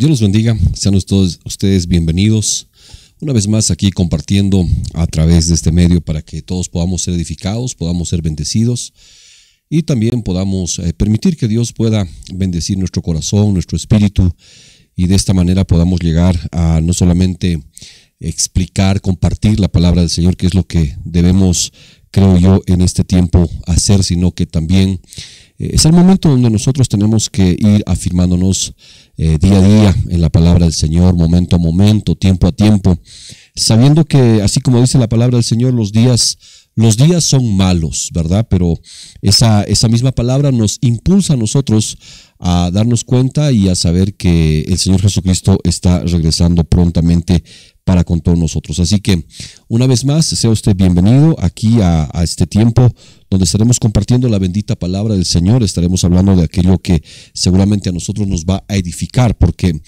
Dios los bendiga, sean todos ustedes bienvenidos una vez más aquí compartiendo a través de este medio para que todos podamos ser edificados, podamos ser bendecidos y también podamos eh, permitir que Dios pueda bendecir nuestro corazón, nuestro espíritu y de esta manera podamos llegar a no solamente explicar, compartir la palabra del Señor, que es lo que debemos, creo yo, en este tiempo hacer, sino que también eh, es el momento donde nosotros tenemos que ir afirmándonos eh, día a día en la palabra del Señor, momento a momento, tiempo a tiempo, sabiendo que así como dice la palabra del Señor, los días los días son malos, ¿verdad? Pero esa, esa misma palabra nos impulsa a nosotros a darnos cuenta y a saber que el Señor Jesucristo está regresando prontamente para con todos nosotros. Así que, una vez más, sea usted bienvenido aquí a, a este tiempo donde estaremos compartiendo la bendita palabra del Señor, estaremos hablando de aquello que seguramente a nosotros nos va a edificar, porque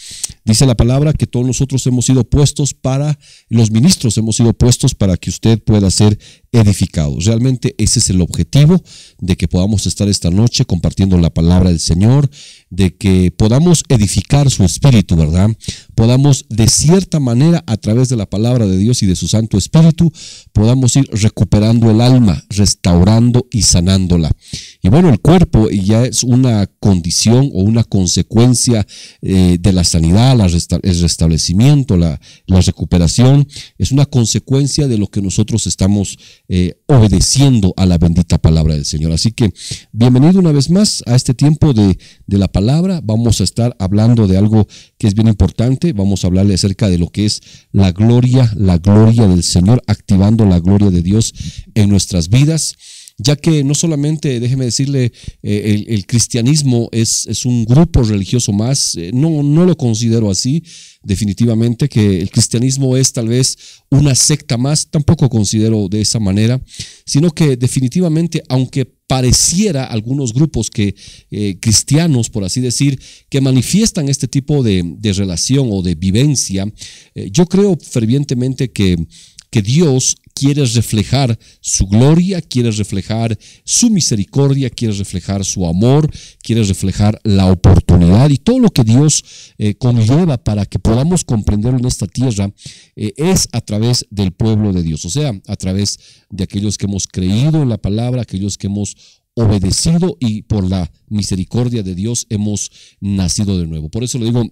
dice la palabra que todos nosotros hemos sido puestos para, los ministros hemos sido puestos para que usted pueda ser edificados. Realmente ese es el objetivo de que podamos estar esta noche compartiendo la palabra del Señor, de que podamos edificar su espíritu, ¿verdad? Podamos de cierta manera a través de la palabra de Dios y de su Santo Espíritu, podamos ir recuperando el alma, restaurando y sanándola. Y bueno, el cuerpo ya es una condición o una consecuencia eh, de la sanidad, el restablecimiento, la, recuperación, es una consecuencia de lo que nosotros estamos eh, obedeciendo a la bendita palabra del Señor. Así que bienvenido una vez más a este tiempo de, de la palabra. Vamos a estar hablando de algo que es bien importante. Vamos a hablarle acerca de lo que es la gloria, la gloria del Señor, activando la gloria de Dios en nuestras vidas ya que no solamente, déjeme decirle, eh, el, cristianismo es, es, un grupo religioso más, eh, no, no lo considero así, definitivamente que el cristianismo es tal vez una secta más, tampoco considero de esa manera, sino que definitivamente, aunque pareciera algunos grupos que eh, cristianos, por así decir, que manifiestan este tipo de, relación o de vivencia, yo creo fervientemente que que Dios quiere reflejar su gloria, quiere reflejar su misericordia, quiere reflejar su amor, quiere reflejar la oportunidad y todo lo que Dios eh, conlleva para que podamos comprenderlo en esta tierra eh, es a través del pueblo de Dios, o sea, a través de aquellos que hemos creído en la palabra, aquellos que hemos obedecido y por la misericordia de Dios hemos nacido de nuevo. Por eso le digo,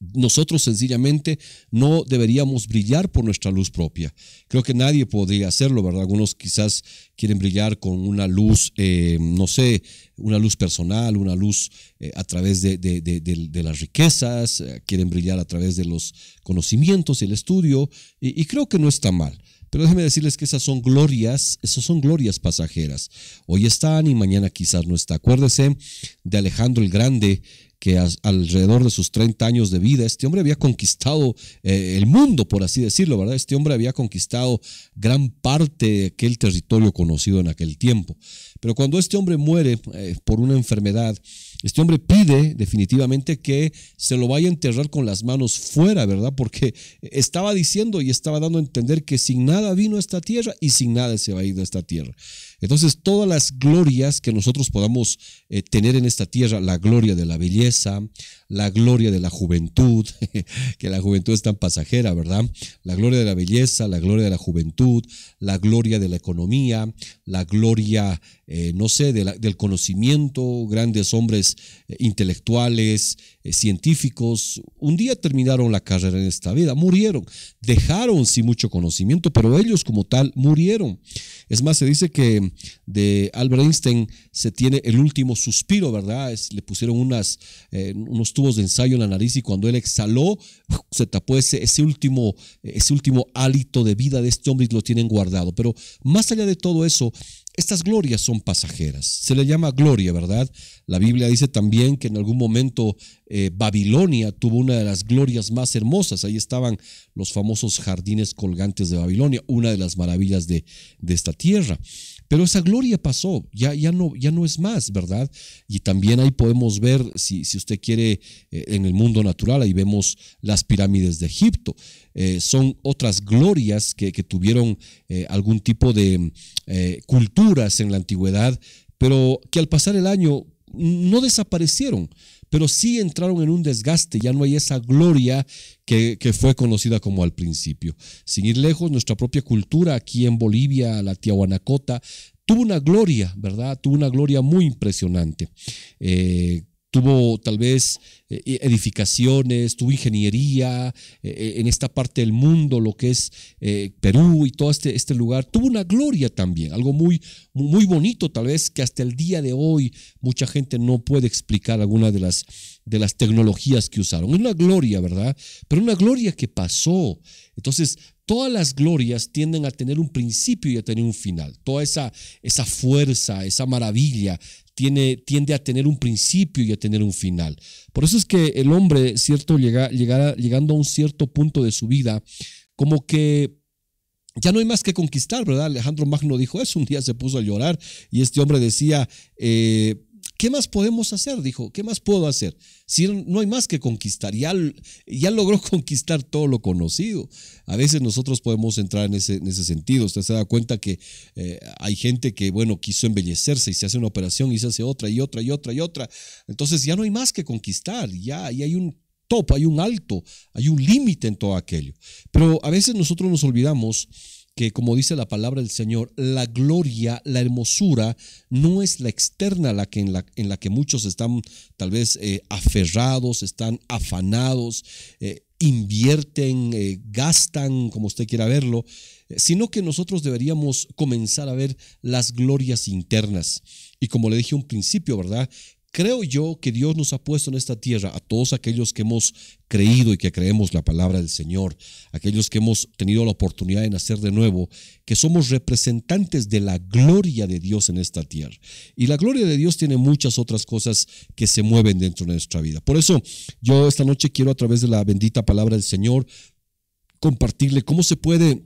nosotros sencillamente no deberíamos brillar por nuestra luz propia. Creo que nadie podría hacerlo, ¿verdad? Algunos quizás quieren brillar con una luz, eh, no sé, una luz personal, una luz eh, a través de, las riquezas, eh, quieren brillar a través de los conocimientos y el estudio, y, creo que no está mal. Pero déjenme decirles que esas son glorias, esas son glorias pasajeras. Hoy están y mañana quizás no está. Acuérdese de Alejandro el Grande, que alrededor de sus 30 años de vida, este hombre había conquistado eh, el mundo, por así decirlo, ¿verdad? Este hombre había conquistado gran parte de aquel territorio conocido en aquel tiempo. Pero cuando este hombre muere eh, por una enfermedad, este hombre pide definitivamente que se lo vaya a enterrar con las manos fuera, ¿verdad? Porque estaba diciendo y estaba dando a entender que sin nada vino a esta tierra y sin nada se va a ir de esta tierra. Entonces, todas las glorias que nosotros podamos eh, tener en esta tierra, la gloria de la belleza, la gloria de la juventud, que la juventud es tan pasajera, ¿verdad? La gloria de la belleza, la gloria de la juventud, la gloria de la economía, la gloria, eh, no sé, del conocimiento, grandes hombres eh, intelectuales, eh, científicos, un día terminaron la carrera en esta vida, murieron, dejaron sí mucho conocimiento, pero ellos como tal murieron. Es más, se dice que de Albert Einstein se tiene el último suspiro, ¿verdad? le pusieron unos tubos de ensayo en la nariz y cuando él exhaló, se tapó ese, último, ese último hálito de vida de este hombre y lo tienen guardado. Pero más allá de todo eso, estas glorias son pasajeras. Se le llama gloria, ¿verdad? La Biblia dice también que en algún momento eh, Babilonia tuvo una de las glorias más hermosas. Ahí estaban los famosos jardines colgantes de Babilonia, una de las maravillas de, de esta tierra. Pero esa gloria pasó, ya, ya, no, ya no es más, ¿verdad? Y también ahí podemos ver, si, usted quiere, eh, en el mundo natural, ahí vemos las pirámides de Egipto. Eh, son otras glorias que, tuvieron eh, algún tipo de culturas en la antigüedad, pero que al pasar el año no desaparecieron, pero sí entraron en un desgaste, ya no hay esa gloria que, fue conocida como al principio. Sin ir lejos, nuestra propia cultura aquí en Bolivia, la Tiahuanacota, tuvo una gloria, ¿verdad? Tuvo una gloria muy impresionante. Eh, tuvo tal vez eh, e-, edificaciones, tuvo ingeniería eh, eh, en esta parte del mundo, lo que es Perú y todo este, este lugar, tuvo una gloria también, algo muy, muy bonito tal vez que hasta el día de hoy mucha gente no puede explicar alguna de las, de las tecnologías que usaron. Es una gloria, ¿verdad? Pero una gloria que pasó. Entonces, todas las glorias tienden a tener un principio y a tener un final. Toda esa, esa fuerza, esa maravilla, tiende a tener un principio y a tener un final. Por eso es que el hombre, cierto, llega, llegando a un cierto punto de su vida, como que ya no hay más que conquistar, ¿verdad? Alejandro Magno dijo eso, un día se puso a llorar y este hombre decía, eh, ¿Qué más podemos hacer? Dijo, ¿qué más puedo hacer? Si no hay más que conquistar, ya, logró conquistar todo lo conocido. A veces nosotros podemos entrar en ese, ese sentido. Usted se da cuenta que eh, hay gente que, bueno, quiso embellecerse y se hace una operación y se hace otra y otra y otra y otra. Entonces ya no hay más que conquistar, ya, ya hay un top, hay un alto, hay un límite en todo aquello. Pero a veces nosotros nos olvidamos que como dice la palabra del Señor, la gloria, la hermosura, no es la externa la que, en, la, en la que muchos están tal vez eh, aferrados, están afanados, eh, invierten, eh, gastan, como usted quiera verlo, sino que nosotros deberíamos comenzar a ver las glorias internas. Y como le dije un principio, ¿verdad? creo yo que Dios nos ha puesto en esta tierra a todos aquellos que hemos creído y que creemos la palabra del Señor, aquellos que hemos tenido la oportunidad de nacer de nuevo, que somos representantes de la gloria de Dios en esta tierra. Y la gloria de Dios tiene muchas otras cosas que se mueven dentro de nuestra vida. Por eso yo esta noche quiero a través de la bendita palabra del Señor compartirle cómo se puede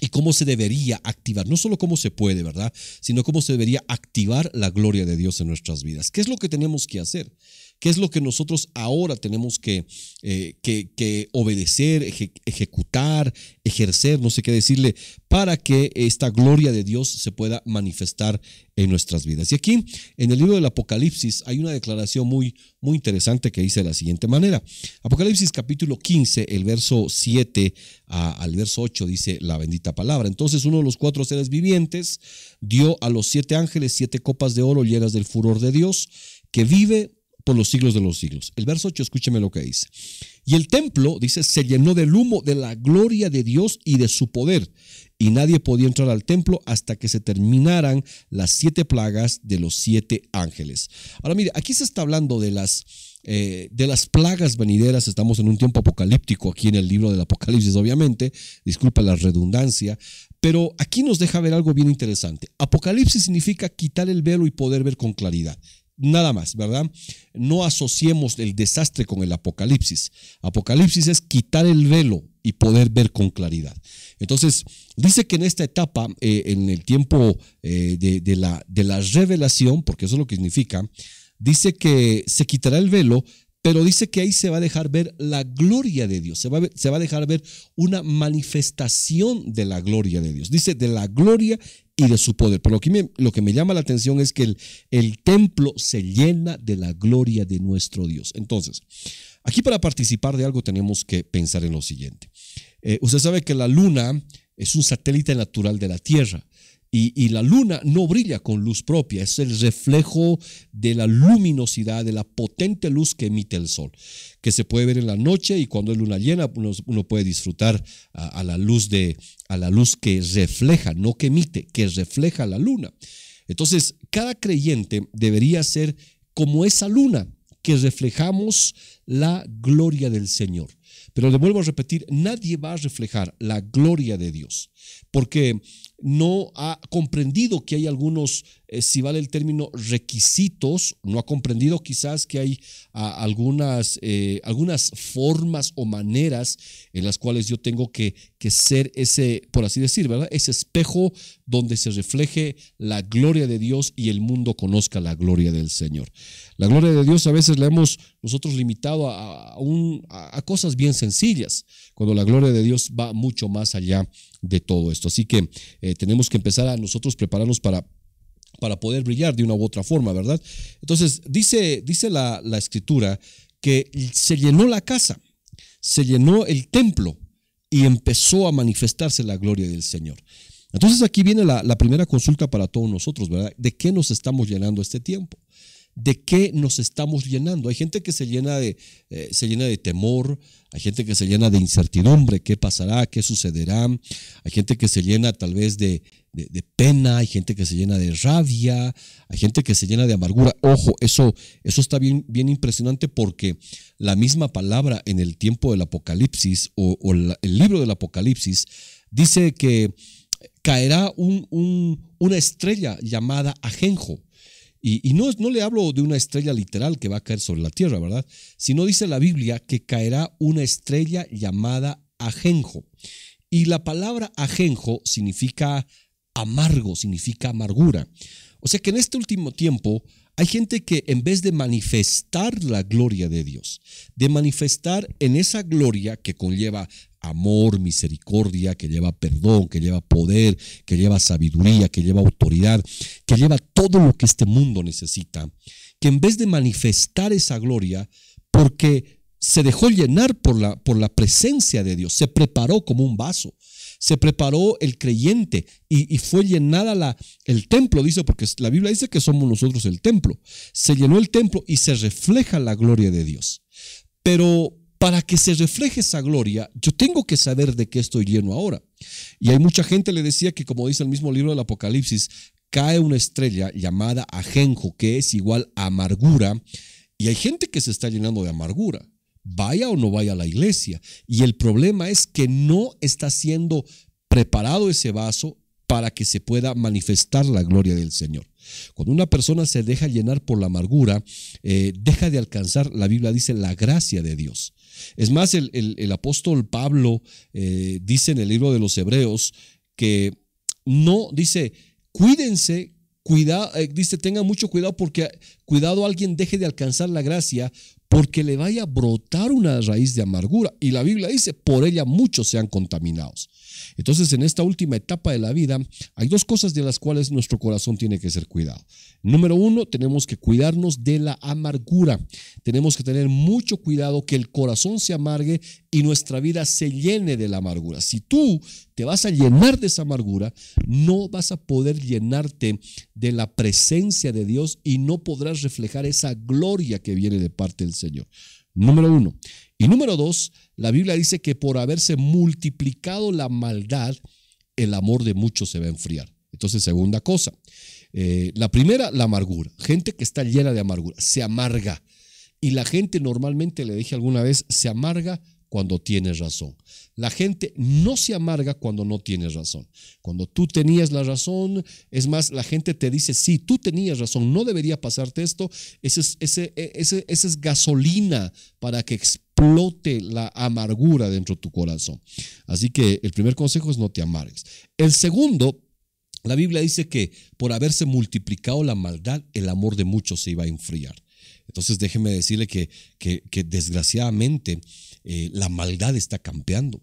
y cómo se debería activar, no solo cómo se puede, ¿verdad? Sino cómo se debería activar la gloria de Dios en nuestras vidas. ¿Qué es lo que tenemos que hacer? ¿Qué es lo que nosotros ahora tenemos que, eh, que, obedecer, ejecutar, ejercer, no sé qué decirle, para que esta gloria de Dios se pueda manifestar en nuestras vidas? Y aquí, en el libro del Apocalipsis, hay una declaración muy, muy interesante que dice de la siguiente manera. Apocalipsis capítulo 15, el verso 7 al verso 8 dice la bendita palabra. Entonces uno de los cuatro seres vivientes dio a los siete ángeles siete copas de oro llenas del furor de Dios, que vive por los siglos de los siglos. El verso 8, escúcheme lo que dice. Y el templo, dice, se llenó del humo de la gloria de Dios y de su poder. Y nadie podía entrar al templo hasta que se terminaran las siete plagas de los siete ángeles. Ahora mire, aquí se está hablando de las, eh, de las plagas venideras, estamos en un tiempo apocalíptico aquí en el libro del Apocalipsis, obviamente, disculpa la redundancia, pero aquí nos deja ver algo bien interesante. Apocalipsis significa quitar el velo y poder ver con claridad. Nada más, ¿verdad? No asociemos el desastre con el apocalipsis. Apocalipsis es quitar el velo y poder ver con claridad. Entonces, dice que en esta etapa, eh, en el tiempo eh, de, la, de la revelación, porque eso es lo que significa, dice que se quitará el velo, pero dice que ahí se va a dejar ver la gloria de Dios, se va, a se va, a dejar ver una manifestación de la gloria de Dios. Dice, de la gloria y de su poder. Pero lo que me, lo que me llama la atención es que el, templo se llena de la gloria de nuestro Dios. Entonces, aquí para participar de algo tenemos que pensar en lo siguiente. Eh, usted sabe que la luna es un satélite natural de la Tierra. Y, la luna no brilla con luz propia, es el reflejo de la luminosidad, de la potente luz que emite el sol, que se puede ver en la noche y cuando es luna llena uno, puede disfrutar a, la luz de, a la luz que refleja, no que emite, que refleja la luna. Entonces, cada creyente debería ser como esa luna que reflejamos la gloria del Señor. Pero le vuelvo a repetir, nadie va a reflejar la gloria de Dios, porque no ha comprendido que hay algunos, eh, si vale el término, requisitos, no ha comprendido quizás que hay ah, algunas, eh, algunas formas o maneras en las cuales yo tengo que, ser ese, por así decir, ¿verdad? Ese espejo donde se refleje la gloria de Dios y el mundo conozca la gloria del Señor. La gloria de Dios a veces la hemos nosotros limitado a, a cosas bien sencillas, cuando la gloria de Dios va mucho más allá de todo esto. Así que eh, tenemos que empezar a nosotros prepararnos para, para poder brillar de una u otra forma, ¿verdad? Entonces, dice, dice la, escritura que se llenó la casa, se llenó el templo y empezó a manifestarse la gloria del Señor. Entonces aquí viene la, la primera consulta para todos nosotros, ¿verdad? ¿De qué nos estamos llenando este tiempo? de qué nos estamos llenando. Hay gente que se llena de, eh, se llena de temor, hay gente que se llena de incertidumbre, qué pasará, qué sucederá, hay gente que se llena tal vez de, pena, hay gente que se llena de rabia, hay gente que se llena de amargura. Ojo, eso, eso está bien, bien impresionante porque la misma palabra en el tiempo del Apocalipsis o, el libro del Apocalipsis dice que caerá un, una estrella llamada ajenjo. Y, no, no le hablo de una estrella literal que va a caer sobre la tierra, ¿verdad? Sino dice la Biblia que caerá una estrella llamada ajenjo. Y la palabra ajenjo significa amargo, significa amargura. O sea que en este último tiempo hay gente que en vez de manifestar la gloria de Dios, de manifestar en esa gloria que conlleva amor, misericordia, que lleva perdón, que lleva poder, que lleva sabiduría, que lleva autoridad, que lleva todo lo que este mundo necesita, que en vez de manifestar esa gloria, porque se dejó llenar por la, por la presencia de Dios, se preparó como un vaso, se preparó el creyente y, fue llenada la, el templo, dice, porque la Biblia dice que somos nosotros el templo. Se llenó el templo y se refleja la gloria de Dios. Pero para que se refleje esa gloria, yo tengo que saber de qué estoy lleno ahora. Y hay mucha gente le decía que, como dice el mismo libro del Apocalipsis, cae una estrella llamada ajenjo, que es igual a amargura, y hay gente que se está llenando de amargura, vaya o no vaya a la iglesia. Y el problema es que no está siendo preparado ese vaso para que se pueda manifestar la gloria del Señor. Cuando una persona se deja llenar por la amargura, eh, deja de alcanzar, la Biblia dice, la gracia de Dios. Es más, el, apóstol Pablo eh, dice en el libro de los Hebreos que no, dice, cuídense, cuida, eh, dice, tengan mucho cuidado porque cuidado alguien deje de alcanzar la gracia porque le vaya a brotar una raíz de amargura. Y la Biblia dice, por ella muchos sean contaminados. Entonces, en esta última etapa de la vida, hay dos cosas de las cuales nuestro corazón tiene que ser cuidado. Número uno, tenemos que cuidarnos de la amargura. Tenemos que tener mucho cuidado que el corazón se amargue y nuestra vida se llene de la amargura. Si tú te vas a llenar de esa amargura, no vas a poder llenarte de la presencia de Dios y no podrás reflejar esa gloria que viene de parte del Señor. Número uno. Y número dos, la Biblia dice que por haberse multiplicado la maldad, el amor de muchos se va a enfriar. Entonces, segunda cosa. Eh, la primera, la amargura. Gente que está llena de amargura, se amarga. Y la gente normalmente, le dije alguna vez, se amarga cuando tienes razón. La gente no se amarga cuando no tienes razón. Cuando tú tenías la razón, es más, la gente te dice, sí, tú tenías razón, no debería pasarte esto. esa es, ese, e, es gasolina para que plote la amargura dentro de tu corazón. Así que el primer consejo es no te amargues. El segundo, la Biblia dice que por haberse multiplicado la maldad, el amor de muchos se iba a enfriar. Entonces déjeme decirle que, que, desgraciadamente eh, la maldad está campeando.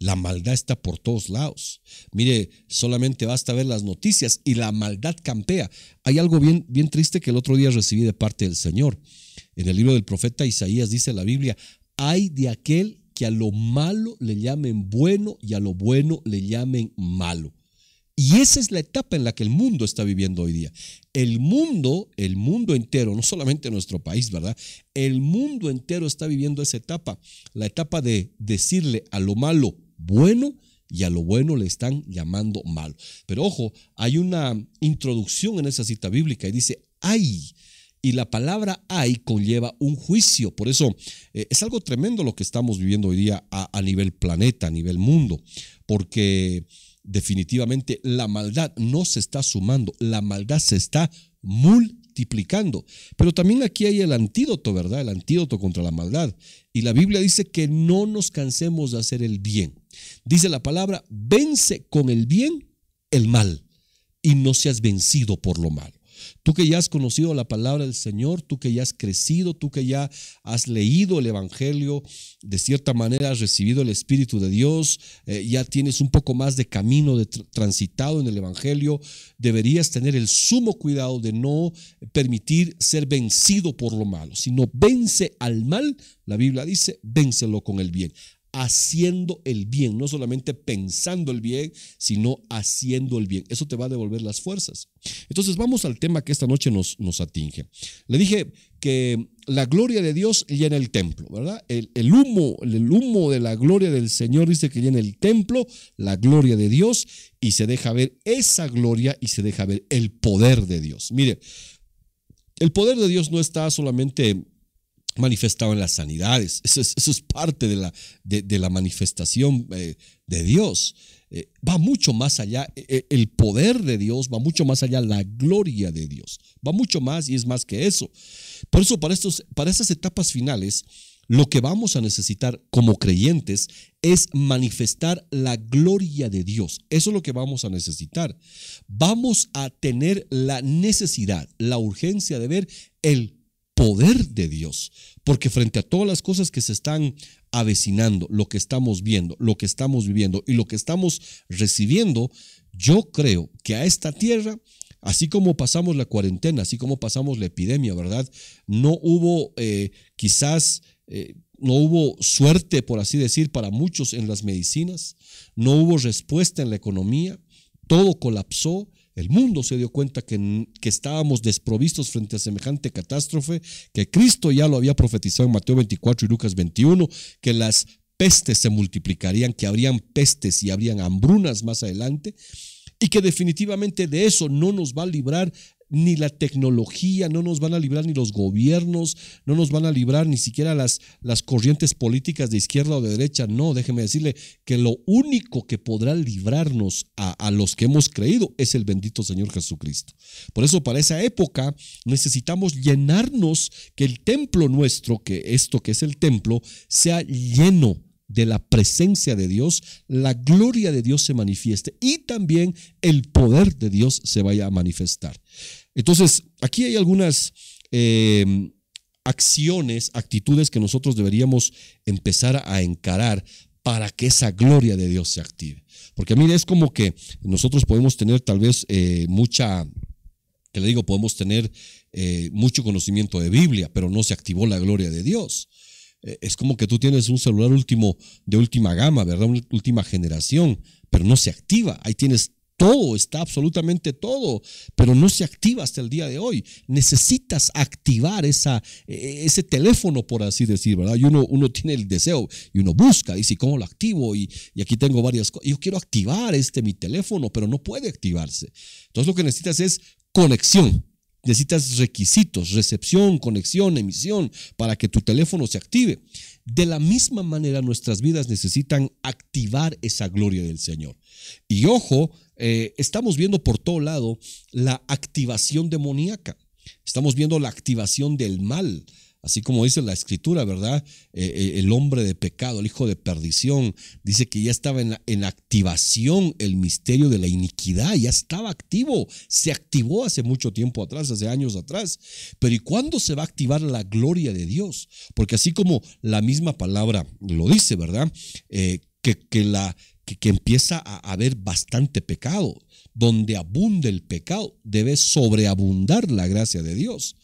La maldad está por todos lados. Mire, solamente basta ver las noticias y la maldad campea. Hay algo bien, bien triste que el otro día recibí de parte del Señor. En el libro del profeta Isaías dice la Biblia, hay de aquel que a lo malo le llamen bueno y a lo bueno le llamen malo. Y esa es la etapa en la que el mundo está viviendo hoy día. El mundo, el mundo entero, no solamente nuestro país, ¿verdad? El mundo entero está viviendo esa etapa, la etapa de decirle a lo malo bueno y a lo bueno le están llamando malo. Pero ojo, hay una introducción en esa cita bíblica y dice, ay y la palabra hay conlleva un juicio. Por eso eh, es algo tremendo lo que estamos viviendo hoy día a, a nivel planeta, a nivel mundo, porque definitivamente la maldad no se está sumando, la maldad se está multiplicando. Pero también aquí hay el antídoto, ¿verdad? El antídoto contra la maldad. Y la Biblia dice que no nos cansemos de hacer el bien. Dice la palabra, vence con el bien el mal y no seas vencido por lo mal. Tú que ya has conocido la palabra del Señor, tú que ya has crecido, tú que ya has leído el Evangelio, de cierta manera has recibido el Espíritu de Dios, eh, ya tienes un poco más de camino de transitado en el Evangelio, deberías tener el sumo cuidado de no permitir ser vencido por lo malo, sino vence al mal, la Biblia dice, vénselo con el bien haciendo el bien, no solamente pensando el bien, sino haciendo el bien. Eso te va a devolver las fuerzas. Entonces vamos al tema que esta noche nos, atinge. Le dije que la gloria de Dios llena el templo, ¿verdad? El, humo, el humo de la gloria del Señor dice que llena el templo, la gloria de Dios, y se deja ver esa gloria y se deja ver el poder de Dios. Mire, el poder de Dios no está solamente manifestado en las sanidades. Eso es, parte de la, de, la manifestación eh, de Dios. Eh, va mucho más allá, eh, el poder de Dios va mucho más allá, la gloria de Dios va mucho más y es más que eso. Por eso, para, estos, para estas etapas finales, lo que vamos a necesitar como creyentes es manifestar la gloria de Dios. Eso es lo que vamos a necesitar. Vamos a tener la necesidad, la urgencia de ver el poder de Dios. Porque frente a todas las cosas que se están avecinando, lo que estamos viendo, lo que estamos viviendo y lo que estamos recibiendo, yo creo que a esta tierra, así como pasamos la cuarentena, así como pasamos la epidemia, ¿verdad? No hubo eh, quizás... Eh, no hubo suerte, por así decir, para muchos en las medicinas, no hubo respuesta en la economía, todo colapsó, el mundo se dio cuenta que, que, estábamos desprovistos frente a semejante catástrofe, que Cristo ya lo había profetizado en Mateo 24 y Lucas 21, que las pestes se multiplicarían, que habrían pestes y habrían hambrunas más adelante, y que definitivamente de eso no nos va a librar ni la tecnología, no nos van a librar ni los gobiernos, no nos van a librar ni siquiera las, las corrientes políticas de izquierda o de derecha. No, déjeme decirle que lo único que podrá librarnos a, a los que hemos creído es el bendito Señor Jesucristo. Por eso para esa época necesitamos llenarnos, que el templo nuestro, que esto que es el templo, sea lleno de la presencia de Dios, la gloria de Dios se manifieste y también el poder de Dios se vaya a manifestar. Entonces, aquí hay algunas em, acciones, actitudes que nosotros deberíamos empezar a encarar para que esa gloria de Dios se active. Porque mire, es como que nosotros podemos tener tal vez eh, mucha, que le digo, podemos tener eh, mucho conocimiento de Biblia, pero no se activó la gloria de Dios. Eh, es como que tú tienes un celular último, de última gama, ¿verdad? Una última generación, pero no se activa. Ahí tienes todo, está absolutamente todo, pero no se activa hasta el día de hoy. Necesitas activar e, e, ese teléfono, por así decir, ¿verdad? Y uno, tiene el deseo y uno busca, y si cómo lo activo, y, aquí tengo varias cosas. Yo quiero activar este mi teléfono, pero no puede activarse. Entonces lo que necesitas es conexión. Necesitas requisitos, recepción, conexión, emisión, para que tu teléfono se active. De la misma manera, nuestras vidas necesitan activar esa gloria del Señor. Y ojo, eh, estamos viendo por todo lado la activación demoníaca. Estamos viendo la activación del mal, Así como dice la escritura, ¿verdad? Eh, eh, el hombre de pecado, el hijo de perdición, dice que ya estaba en, activación el misterio de la iniquidad, ya estaba activo, se activó hace mucho tiempo atrás, hace años atrás. Pero ¿y cuándo se va a activar la gloria de Dios? Porque así como la misma palabra lo dice, ¿verdad? Eh, que, que, la, que empieza a haber bastante pecado, donde abunde el pecado, debe sobreabundar la gracia de Dios.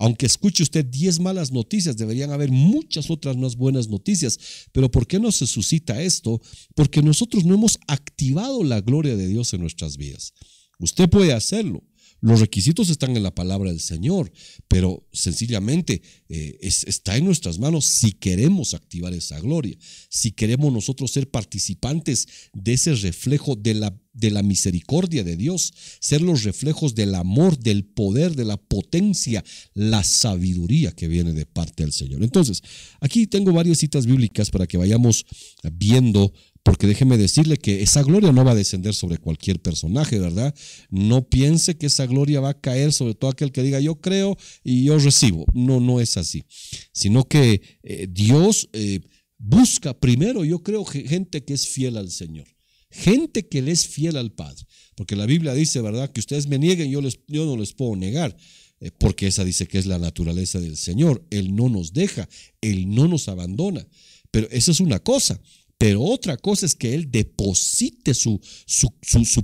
Aunque escuche usted 10 malas noticias, deberían haber muchas otras más buenas noticias. Pero ¿por qué no se suscita esto? Porque nosotros no hemos activado la gloria de Dios en nuestras vidas. Usted puede hacerlo. Los requisitos están en la palabra del Señor, pero sencillamente eh, está en nuestras manos si queremos activar esa gloria, si queremos nosotros ser participantes de ese reflejo de la de la misericordia de Dios, ser los reflejos del amor, del poder, de la potencia, la sabiduría que viene de parte del Señor. Entonces, aquí tengo varias citas bíblicas para que vayamos viendo porque déjeme decirle que esa gloria no va a descender sobre cualquier personaje, ¿verdad? No piense que esa gloria va a caer sobre todo aquel que diga yo creo y yo recibo. No, no es así. Sino que eh, Dios eh, busca primero, yo creo, gente que es fiel al Señor gente que le es fiel al Padre. Porque la Biblia dice, ¿verdad? Que ustedes me nieguen, yo, no les puedo negar. Eh, porque esa dice que es la naturaleza del Señor. Él no nos deja, Él no nos abandona. Pero esa es una cosa. Pero otra cosa es que Él deposite su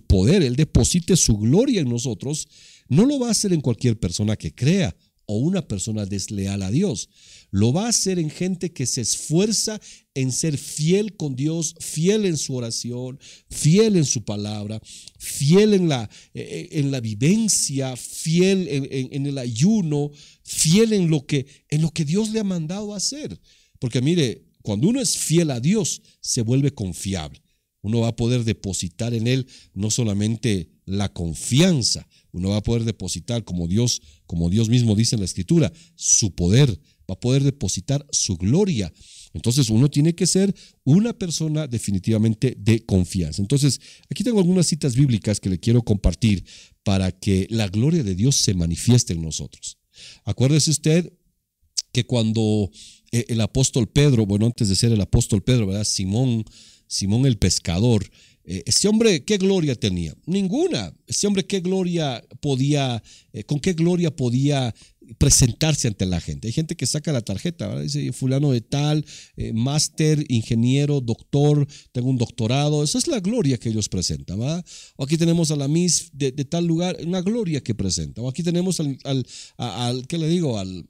poder, Él deposite su gloria en nosotros. No lo va a hacer en cualquier persona que crea, o una persona desleal a Dios. Lo va a hacer en gente que se esfuerza en ser fiel con Dios, fiel en su oración, fiel en su palabra, fiel en la, eh, eh, en la vivencia, fiel en, el ayuno, fiel en lo, que, en lo que Dios le ha mandado hacer. Porque mire, cuando uno es fiel a Dios, se vuelve confiable uno va a poder depositar en Él no solamente la confianza, uno va a poder depositar, como Dios, como Dios mismo dice en la Escritura, su poder, va a poder depositar su gloria. Entonces uno tiene que ser una persona definitivamente de confianza. Entonces, aquí tengo algunas citas bíblicas que le quiero compartir para que la gloria de Dios se manifieste en nosotros. Acuérdese usted que cuando eh, el apóstol Pedro, bueno, antes de ser el apóstol Pedro, ¿verdad? Simón, Simón el pescador, eh, ese hombre, ¿qué gloria tenía? Ninguna. Ese hombre, ¿qué gloria podía, eh, con qué gloria podía presentarse ante la gente? Hay gente que saca la tarjeta, ¿verdad? dice fulano de tal, eh, máster, ingeniero, doctor, tengo un doctorado. Esa es la gloria que ellos presentan, ¿verdad? O aquí tenemos a la Miss de, tal lugar, una gloria que presenta. O aquí tenemos al, al, ¿qué le digo? Al,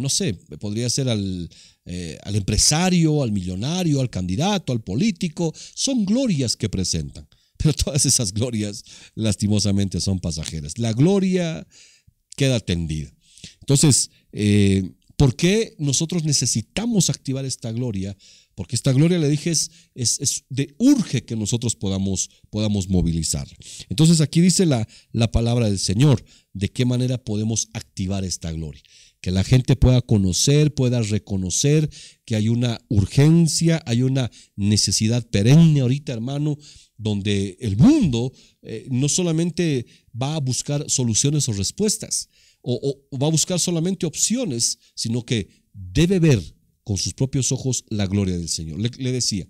no sé, podría ser al eh, al empresario, al millonario, al candidato, al político, son glorias que presentan. Pero todas esas glorias lastimosamente son pasajeras. La gloria queda tendida. Entonces, eh, ¿por qué nosotros necesitamos activar esta gloria? Porque esta gloria, le dije, es, es, de urge que nosotros podamos, podamos movilizar. Entonces aquí dice la, la palabra del Señor, de qué manera podemos activar esta gloria que la gente pueda conocer, pueda reconocer que hay una urgencia, hay una necesidad perenne ahorita, hermano, donde el mundo eh, no solamente va a buscar soluciones o respuestas, o, va a buscar solamente opciones, sino que debe ver con sus propios ojos la gloria del Señor. Le, decía,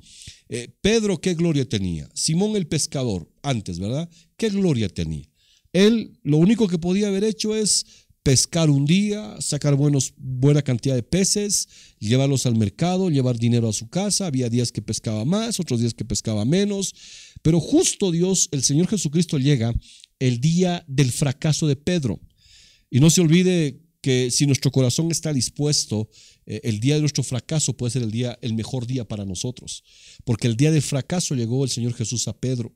eh, Pedro, ¿qué gloria tenía? Simón el pescador, antes, ¿verdad? ¿Qué gloria tenía? Él lo único que podía haber hecho es pescar un día, sacar buenos, buena cantidad de peces, llevarlos al mercado, llevar dinero a su casa. Había días que pescaba más, otros días que pescaba menos. Pero justo Dios, el Señor Jesucristo llega el día del fracaso de Pedro. Y no se olvide que si nuestro corazón está dispuesto, eh, el día de nuestro fracaso puede ser el día el mejor día para nosotros, porque el día del fracaso llegó el Señor Jesús a Pedro.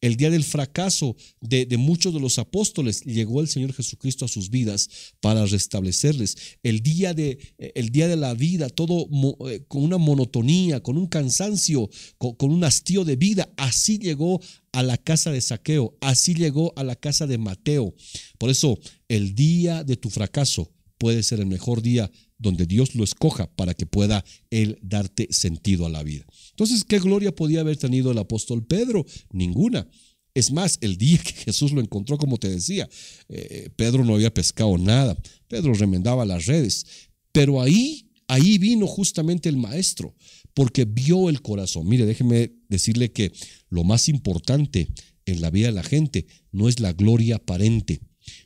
El día del fracaso de, muchos de los apóstoles llegó el Señor Jesucristo a sus vidas para restablecerles. El día de, el día de la vida, todo eh, con una monotonía, con un cansancio, con un hastío de vida, así llegó a la casa de Saqueo, así llegó a la casa de Mateo. Por eso, el día de tu fracaso puede ser el mejor día donde Dios lo escoja para que pueda Él darte sentido a la vida. Entonces, ¿qué gloria podía haber tenido el apóstol Pedro? Ninguna. Es más, el día que Jesús lo encontró, como te decía, eh, Pedro no había pescado nada. Pedro remendaba las redes. Pero ahí, ahí vino justamente el maestro, porque vio el corazón. Mire, déjeme decirle que lo más importante en la vida de la gente no es la gloria aparente,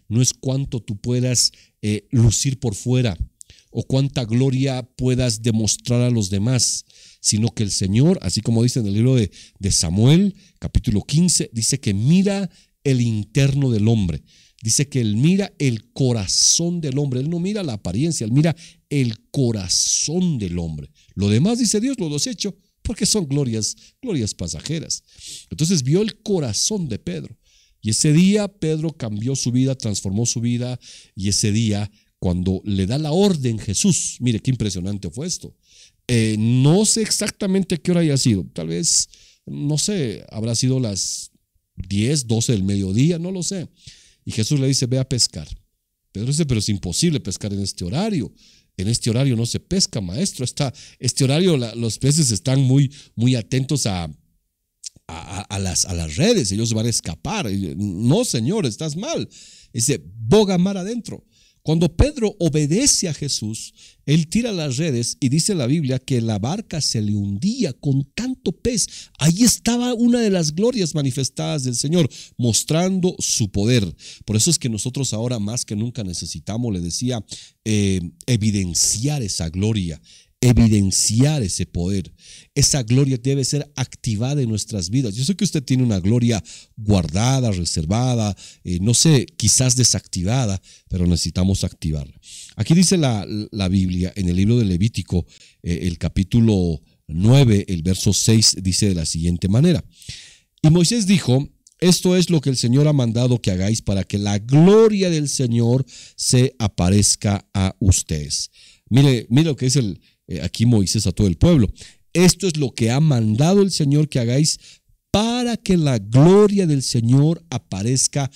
no es cuánto tú puedas eh, lucir por fuera, o cuánta gloria puedas demostrar a los demás, sino que el Señor, así como dice en el libro de, de Samuel, capítulo 15, dice que mira el interno del hombre. Dice que Él mira el corazón del hombre. Él no mira la apariencia, Él mira el corazón del hombre. Lo demás, dice Dios, lo hecho, porque son glorias, glorias pasajeras. Entonces vio el corazón de Pedro. Y ese día Pedro cambió su vida, transformó su vida. Y ese día cuando le da la orden Jesús, mire qué impresionante fue esto. Eh, no sé exactamente qué hora haya sido, tal vez, no sé, habrá sido las 10, 12 del mediodía, no lo sé. Y Jesús le dice, ve a pescar. Pedro dice, pero es imposible pescar en este horario. En este horario no se pesca, maestro. Está, este horario los peces están muy, muy atentos a, las, a las redes. Ellos van a escapar. No, Señor, estás mal. Dice, boga mar adentro. Cuando Pedro obedece a Jesús, él tira las redes y dice la Biblia que la barca se le hundía con tanto pez. Ahí estaba una de las glorias manifestadas del Señor, mostrando su poder. Por eso es que nosotros ahora más que nunca necesitamos, le decía, eh, evidenciar esa gloria, evidenciar ese poder. Esa gloria debe ser activada en nuestras vidas. Yo sé que usted tiene una gloria guardada, reservada, eh, no sé, quizás desactivada, pero necesitamos activarla. Aquí dice la, Biblia en el libro de Levítico, eh, el capítulo 9, el verso 6, dice de la siguiente manera. Y Moisés dijo, esto es lo que el Señor ha mandado que hagáis para que la gloria del Señor se aparezca a ustedes. Mire, mire lo que es el, eh, aquí Moisés a todo el pueblo. Esto es lo que ha mandado el Señor que hagáis para que la gloria del Señor aparezca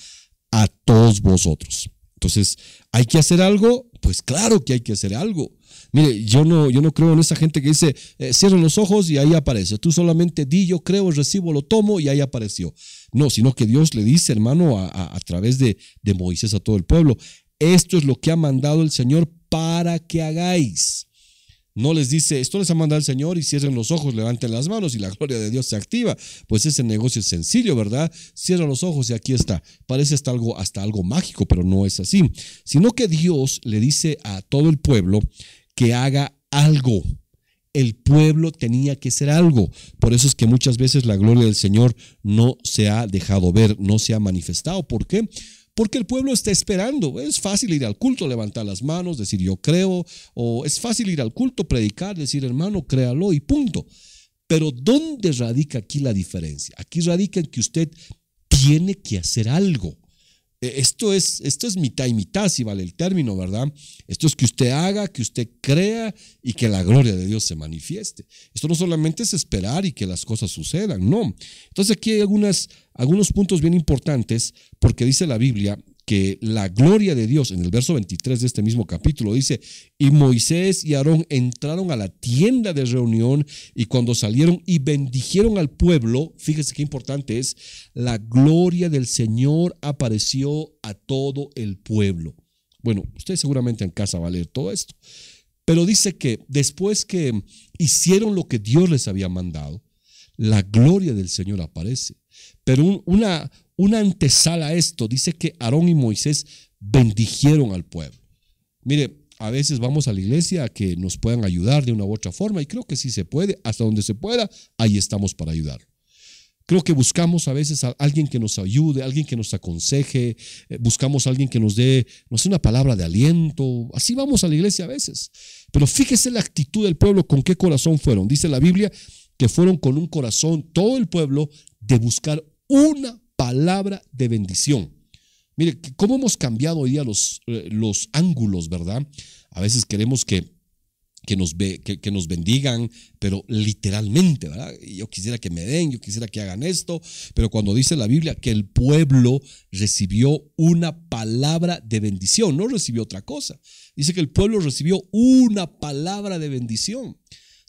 a todos vosotros. Entonces, ¿hay que hacer algo? Pues claro que hay que hacer algo. Mire, yo no, yo no creo en esa gente que dice, eh, cierro los ojos y ahí aparece. Tú solamente di, yo creo, recibo, lo tomo y ahí apareció. No, sino que Dios le dice, hermano, a, través de, de Moisés a todo el pueblo, esto es lo que ha mandado el Señor para que hagáis. No les dice, esto les ha mandado el Señor y cierren los ojos, levanten las manos y la gloria de Dios se activa. Pues ese negocio es sencillo, ¿verdad? Cierra los ojos y aquí está. Parece hasta algo, hasta algo mágico, pero no es así. Sino que Dios le dice a todo el pueblo que haga algo. El pueblo tenía que hacer algo. Por eso es que muchas veces la gloria del Señor no se ha dejado ver, no se ha manifestado. ¿Por qué? porque el pueblo está esperando. Es fácil ir al culto, levantar las manos, decir yo creo, o es fácil ir al culto, predicar, decir hermano, créalo y punto. Pero ¿dónde radica aquí la diferencia? Aquí radica en que usted tiene que hacer algo. E, esto es, es mitad y mitad, si vale el término, ¿verdad? Esto es que usted haga, que usted crea y que la gloria de Dios se manifieste. Esto no solamente es esperar y que las cosas sucedan, no. Entonces aquí hay algunas, algunos puntos bien importantes, porque dice la Biblia que la gloria de Dios, en el verso 23 de este mismo capítulo, dice, y Moisés y Aarón entraron a la tienda de reunión y cuando salieron y bendijeron al pueblo, fíjese qué importante es, la gloria del Señor apareció a todo el pueblo. Bueno, usted seguramente en casa va a leer todo esto, pero dice que después que hicieron lo que Dios les había mandado, la gloria del Señor aparece. Pero una, antesala a esto dice que Aarón y Moisés bendijeron al pueblo. Mire, a veces vamos a la iglesia a que nos puedan ayudar de una u otra forma y creo que si se puede, hasta donde se pueda, ahí estamos para ayudar. Creo que buscamos a veces a alguien que nos ayude, alguien que nos aconseje, eh, buscamos a alguien que nos dé, nos dé una palabra de aliento. Así vamos a la iglesia a veces. Pero fíjese la actitud del pueblo, con qué corazón fueron. Dice la Biblia que fueron con un corazón, todo el pueblo, de buscar una palabra de bendición. Mire, cómo hemos cambiado hoy día los, eh, los ángulos, ¿verdad? A veces queremos que, que, nos que, nos bendigan, pero literalmente, ¿verdad? Yo quisiera que me den, yo quisiera que hagan esto, pero cuando dice la Biblia que el pueblo recibió una palabra de bendición, no recibió otra cosa. Dice que el pueblo recibió una palabra de bendición.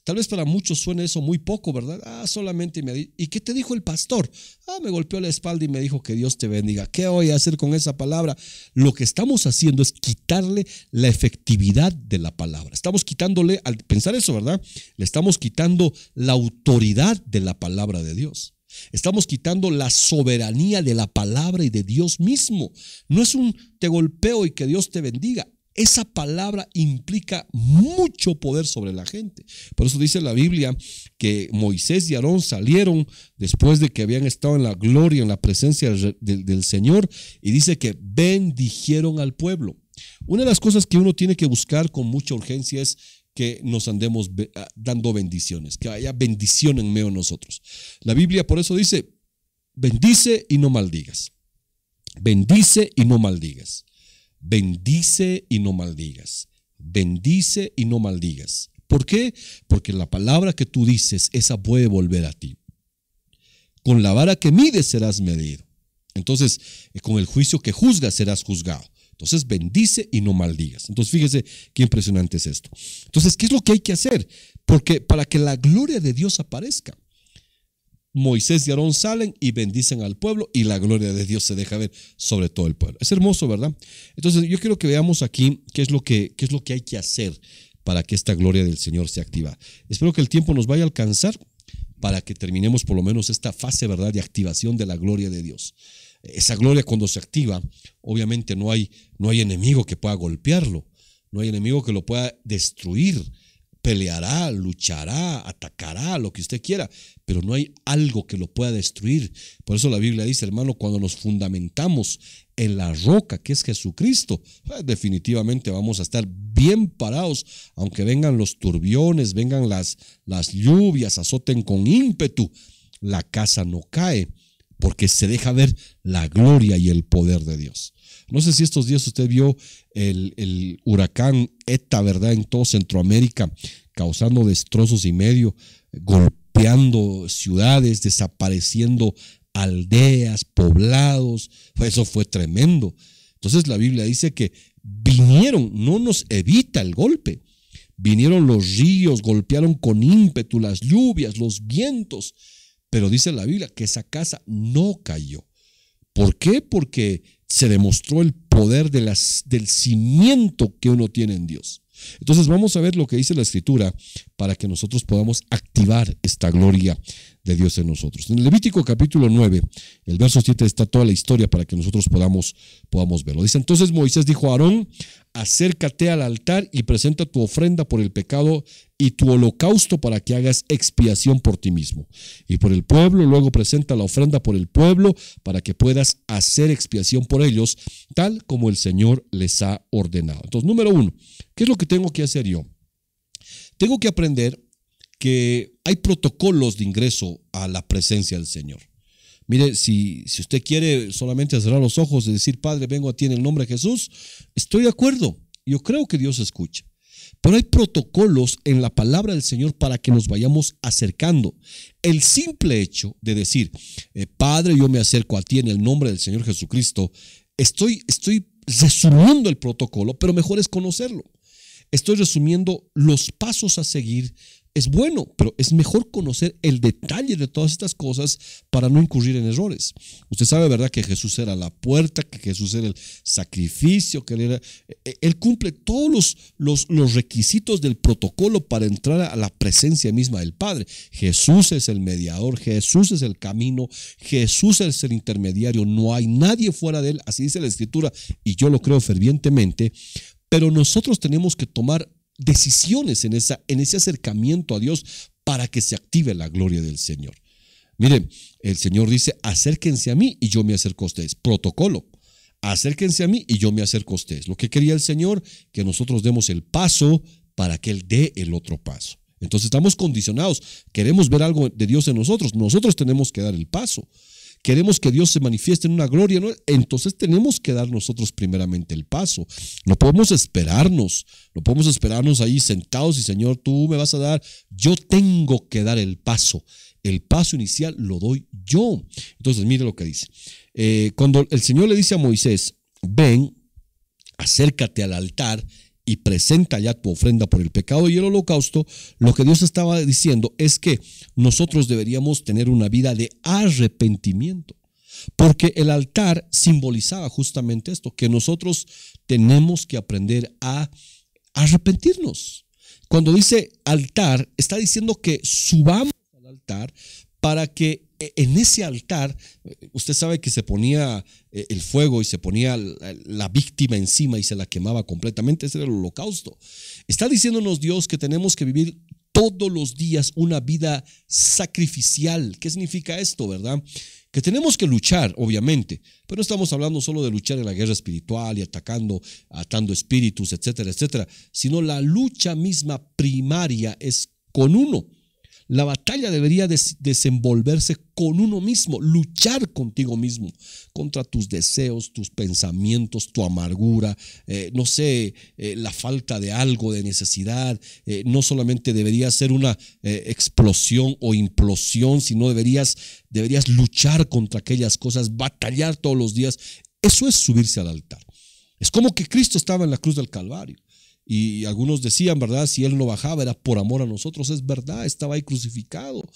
Tal vez para muchos suene eso muy poco, ¿verdad? Ah, solamente me... ¿Y qué te dijo el pastor? Ah, me golpeó la espalda y me dijo que Dios te bendiga. ¿Qué voy a hacer con esa palabra? Lo que estamos haciendo es quitarle la efectividad de la palabra. Estamos quitándole, al pensar eso, ¿verdad? Le estamos quitando la autoridad de la palabra de Dios. Estamos quitando la soberanía de la palabra y de Dios mismo. No es un te golpeo y que Dios te bendiga. Esa palabra implica mucho poder sobre la gente. Por eso dice la Biblia que Moisés y Aarón salieron después de que habían estado en la gloria, en la presencia del, Señor, y dice que bendijeron al pueblo. Una de las cosas que uno tiene que buscar con mucha urgencia es que nos andemos ah, dando bendiciones, que haya bendición en medio de nosotros. La Biblia por eso dice, bendice y no maldigas. Bendice y no maldigas bendice y no maldigas, bendice y no maldigas. ¿Por qué? Porque la palabra que tú dices, esa puede volver a ti. Con la vara que mides serás medido. Entonces, eh, con el juicio que juzgas serás juzgado. Entonces, bendice y no maldigas. Entonces, fíjese qué impresionante es esto. Entonces, ¿qué es lo que hay que hacer? Porque para que la gloria de Dios aparezca. Moisés y Aarón salen y bendicen al pueblo y la gloria de Dios se deja ver sobre todo el pueblo. Es hermoso, ¿verdad? Entonces yo quiero que veamos aquí qué es lo que, es lo que hay que hacer para que esta gloria del Señor se activa. Espero que el tiempo nos vaya a alcanzar para que terminemos por lo menos esta fase, ¿verdad?, de activación de la gloria de Dios. Esa gloria cuando se activa, obviamente no hay, no hay enemigo que pueda golpearlo, no hay enemigo que lo pueda destruir peleará, luchará, atacará, lo que usted quiera, pero no hay algo que lo pueda destruir. Por eso la Biblia dice, hermano, cuando nos fundamentamos en la roca que es Jesucristo, eh, definitivamente vamos a estar bien parados, aunque vengan los turbiones, vengan las, las lluvias, azoten con ímpetu, la casa no cae, porque se deja ver la gloria y el poder de Dios. No sé si estos días usted vio el, huracán ETA, ¿verdad? En todo Centroamérica, causando destrozos y medio, golpeando ciudades, desapareciendo aldeas, poblados. Eso fue tremendo. Entonces la Biblia dice que vinieron, no nos evita el golpe. Vinieron los ríos, golpearon con ímpetu las lluvias, los vientos. Pero dice la Biblia que esa casa no cayó. ¿Por qué? Porque se demostró el poder del cimiento que uno tiene en Dios. Entonces vamos a ver lo que dice la escritura para que nosotros podamos activar esta gloria de Dios en nosotros. En Levítico capítulo 9, el verso 7 está toda la historia para que nosotros podamos, podamos verlo. Dice entonces Moisés dijo a Aarón, acércate al altar y presenta tu ofrenda por el pecado y tu holocausto para que hagas expiación por ti mismo. Y por el pueblo, luego presenta la ofrenda por el pueblo para que puedas hacer expiación por ellos, tal como el Señor les ha ordenado. Entonces, número uno, ¿qué es lo que tengo que hacer yo? Tengo que aprender que hay protocolos de ingreso a la presencia del Señor. Mire, si, si usted quiere solamente cerrar los ojos y decir, Padre, vengo a ti en el nombre de Jesús, estoy de acuerdo. Yo creo que Dios escucha. Pero hay protocolos en la palabra del Señor para que nos vayamos acercando. El simple hecho de decir, eh, Padre, yo me acerco a ti en el nombre del Señor Jesucristo, estoy, estoy resumiendo el protocolo, pero mejor es conocerlo. Estoy resumiendo los pasos a seguir es bueno, pero es mejor conocer el detalle de todas estas cosas para no incurrir en errores. Usted sabe, ¿verdad?, que Jesús era la puerta, que Jesús era el sacrificio, que él, era, eh, él cumple todos los, los, los requisitos del protocolo para entrar a la presencia misma del Padre. Jesús es el mediador, Jesús es el camino, Jesús es el intermediario, no hay nadie fuera de él, así dice la Escritura, y yo lo creo fervientemente, pero nosotros tenemos que tomar decisiones en, esa, en ese acercamiento a Dios para que se active la gloria del Señor. Miren, el Señor dice, acérquense a mí y yo me acerco a ustedes. Protocolo. Acérquense a mí y yo me acerco a ustedes. Lo que quería el Señor, que nosotros demos el paso para que Él dé el otro paso. Entonces estamos condicionados. Queremos ver algo de Dios en nosotros. Nosotros tenemos que dar el paso queremos que Dios se manifieste en una gloria, entonces tenemos que dar nosotros primeramente el paso. No podemos esperarnos, no podemos esperarnos ahí sentados y Señor, tú me vas a dar, yo tengo que dar el paso. El paso inicial lo doy yo. Entonces, mire lo que dice. Eh, cuando el Señor le dice a Moisés, ven, acércate al altar y presenta ya tu ofrenda por el pecado y el holocausto, lo que Dios estaba diciendo es que nosotros deberíamos tener una vida de arrepentimiento. Porque el altar simbolizaba justamente esto, que nosotros tenemos que aprender a arrepentirnos. Cuando dice altar, está diciendo que subamos al altar para que e, en ese altar, eh, usted sabe que se ponía eh, el fuego y se ponía eh, la víctima encima y se la quemaba completamente. Ese era el holocausto. Está diciéndonos Dios que tenemos que vivir todos los días una vida sacrificial. ¿Qué significa esto, verdad? Que tenemos que luchar, obviamente, pero no estamos hablando solo de luchar en la guerra espiritual y atacando, atando espíritus, etcétera, etcétera, sino la lucha misma primaria es con uno la batalla debería desenvolverse con uno mismo, luchar contigo mismo, contra tus deseos, tus pensamientos, tu amargura, eh, no sé, eh, la falta de algo, de necesidad. Eh, no solamente debería ser una explosión o implosión, sino deberías, deberías luchar contra aquellas cosas, batallar todos los días. Eso es subirse al altar. Es como que Cristo estaba en la cruz del Calvario. Y algunos decían, ¿verdad? Si Él no bajaba era por amor a nosotros. Es verdad, estaba ahí crucificado.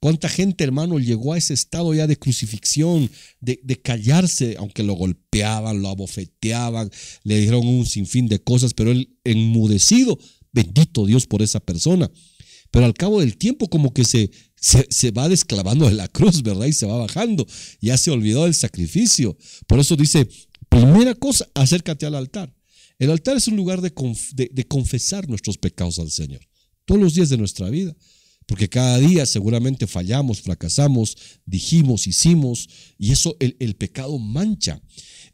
¿Cuánta gente, hermano, llegó a ese estado ya de crucifixión, de, callarse, aunque lo golpeaban, lo abofeteaban, le dijeron un sinfín de cosas, pero él enmudecido, bendito Dios por esa persona. Pero al cabo del tiempo como que se, se, se va desclavando de la cruz, ¿verdad? Y se va bajando. Ya se olvidó del sacrificio. Por eso dice, primera cosa, acércate al altar. El altar es un lugar de, confesar nuestros pecados al Señor, todos los días de nuestra vida, porque cada día seguramente fallamos, fracasamos, dijimos, hicimos, y eso el, el pecado mancha.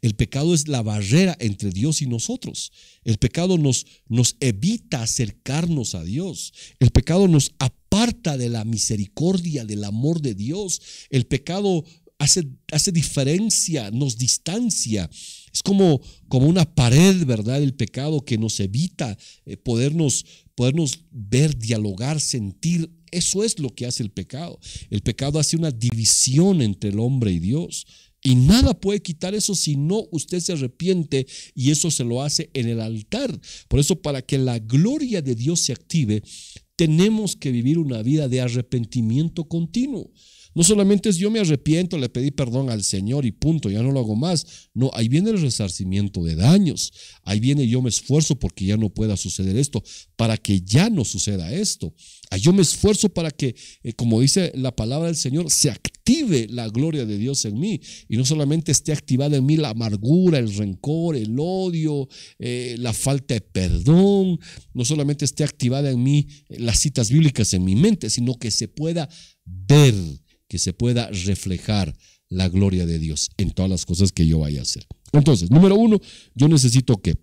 El pecado es la barrera entre Dios y nosotros. El pecado nos, nos evita acercarnos a Dios. El pecado nos aparta de la misericordia, del amor de Dios. El pecado hace, hace diferencia, nos distancia. Es como, como una pared, ¿verdad? El pecado que nos evita eh, podernos, podernos ver, dialogar, sentir. Eso es lo que hace el pecado. El pecado hace una división entre el hombre y Dios. Y nada puede quitar eso si no usted se arrepiente y eso se lo hace en el altar. Por eso, para que la gloria de Dios se active, tenemos que vivir una vida de arrepentimiento continuo. No solamente es yo me arrepiento, le pedí perdón al Señor y punto, ya no lo hago más. No, ahí viene el resarcimiento de daños. Ahí viene yo me esfuerzo porque ya no pueda suceder esto, para que ya no suceda esto. Ahí yo me esfuerzo para que, eh, como dice la palabra del Señor, se active la gloria de Dios en mí. Y no solamente esté activada en mí la amargura, el rencor, el odio, eh, la falta de perdón. No solamente esté activada en mí eh, las citas bíblicas en mi mente, sino que se pueda ver que se pueda reflejar la gloria de Dios en todas las cosas que yo vaya a hacer. Entonces, número uno, yo necesito que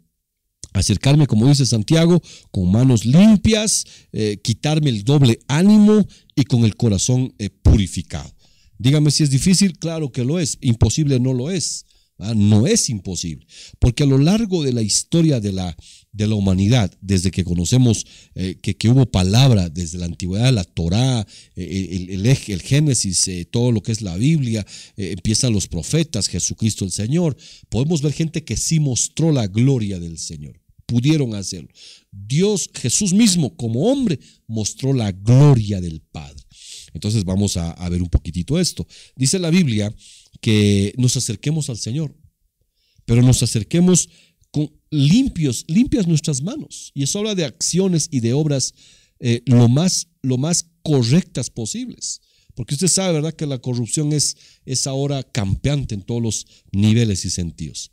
acercarme, como dice Santiago, con manos limpias, eh, quitarme el doble ánimo y con el corazón eh, purificado. Dígame si es difícil, claro que lo es, imposible no lo es, no es imposible, porque a lo largo de la historia de la, de la humanidad, desde que conocemos eh, que, hubo palabra desde la antigüedad, la Torá, eh, el, el, el, Génesis, eh, todo lo que es la Biblia, empiezan los profetas, Jesucristo el Señor, podemos ver gente que sí mostró la gloria del Señor, pudieron hacerlo. Dios, Jesús mismo, como hombre, mostró la gloria del Padre. Entonces vamos a, a ver un poquitito esto. Dice la Biblia que nos acerquemos al Señor, pero nos acerquemos con limpios, limpias nuestras manos. Y eso habla de acciones y de obras eh, lo, más, lo más correctas posibles. Porque usted sabe, ¿verdad?, que la corrupción es, es ahora campeante en todos los niveles y sentidos.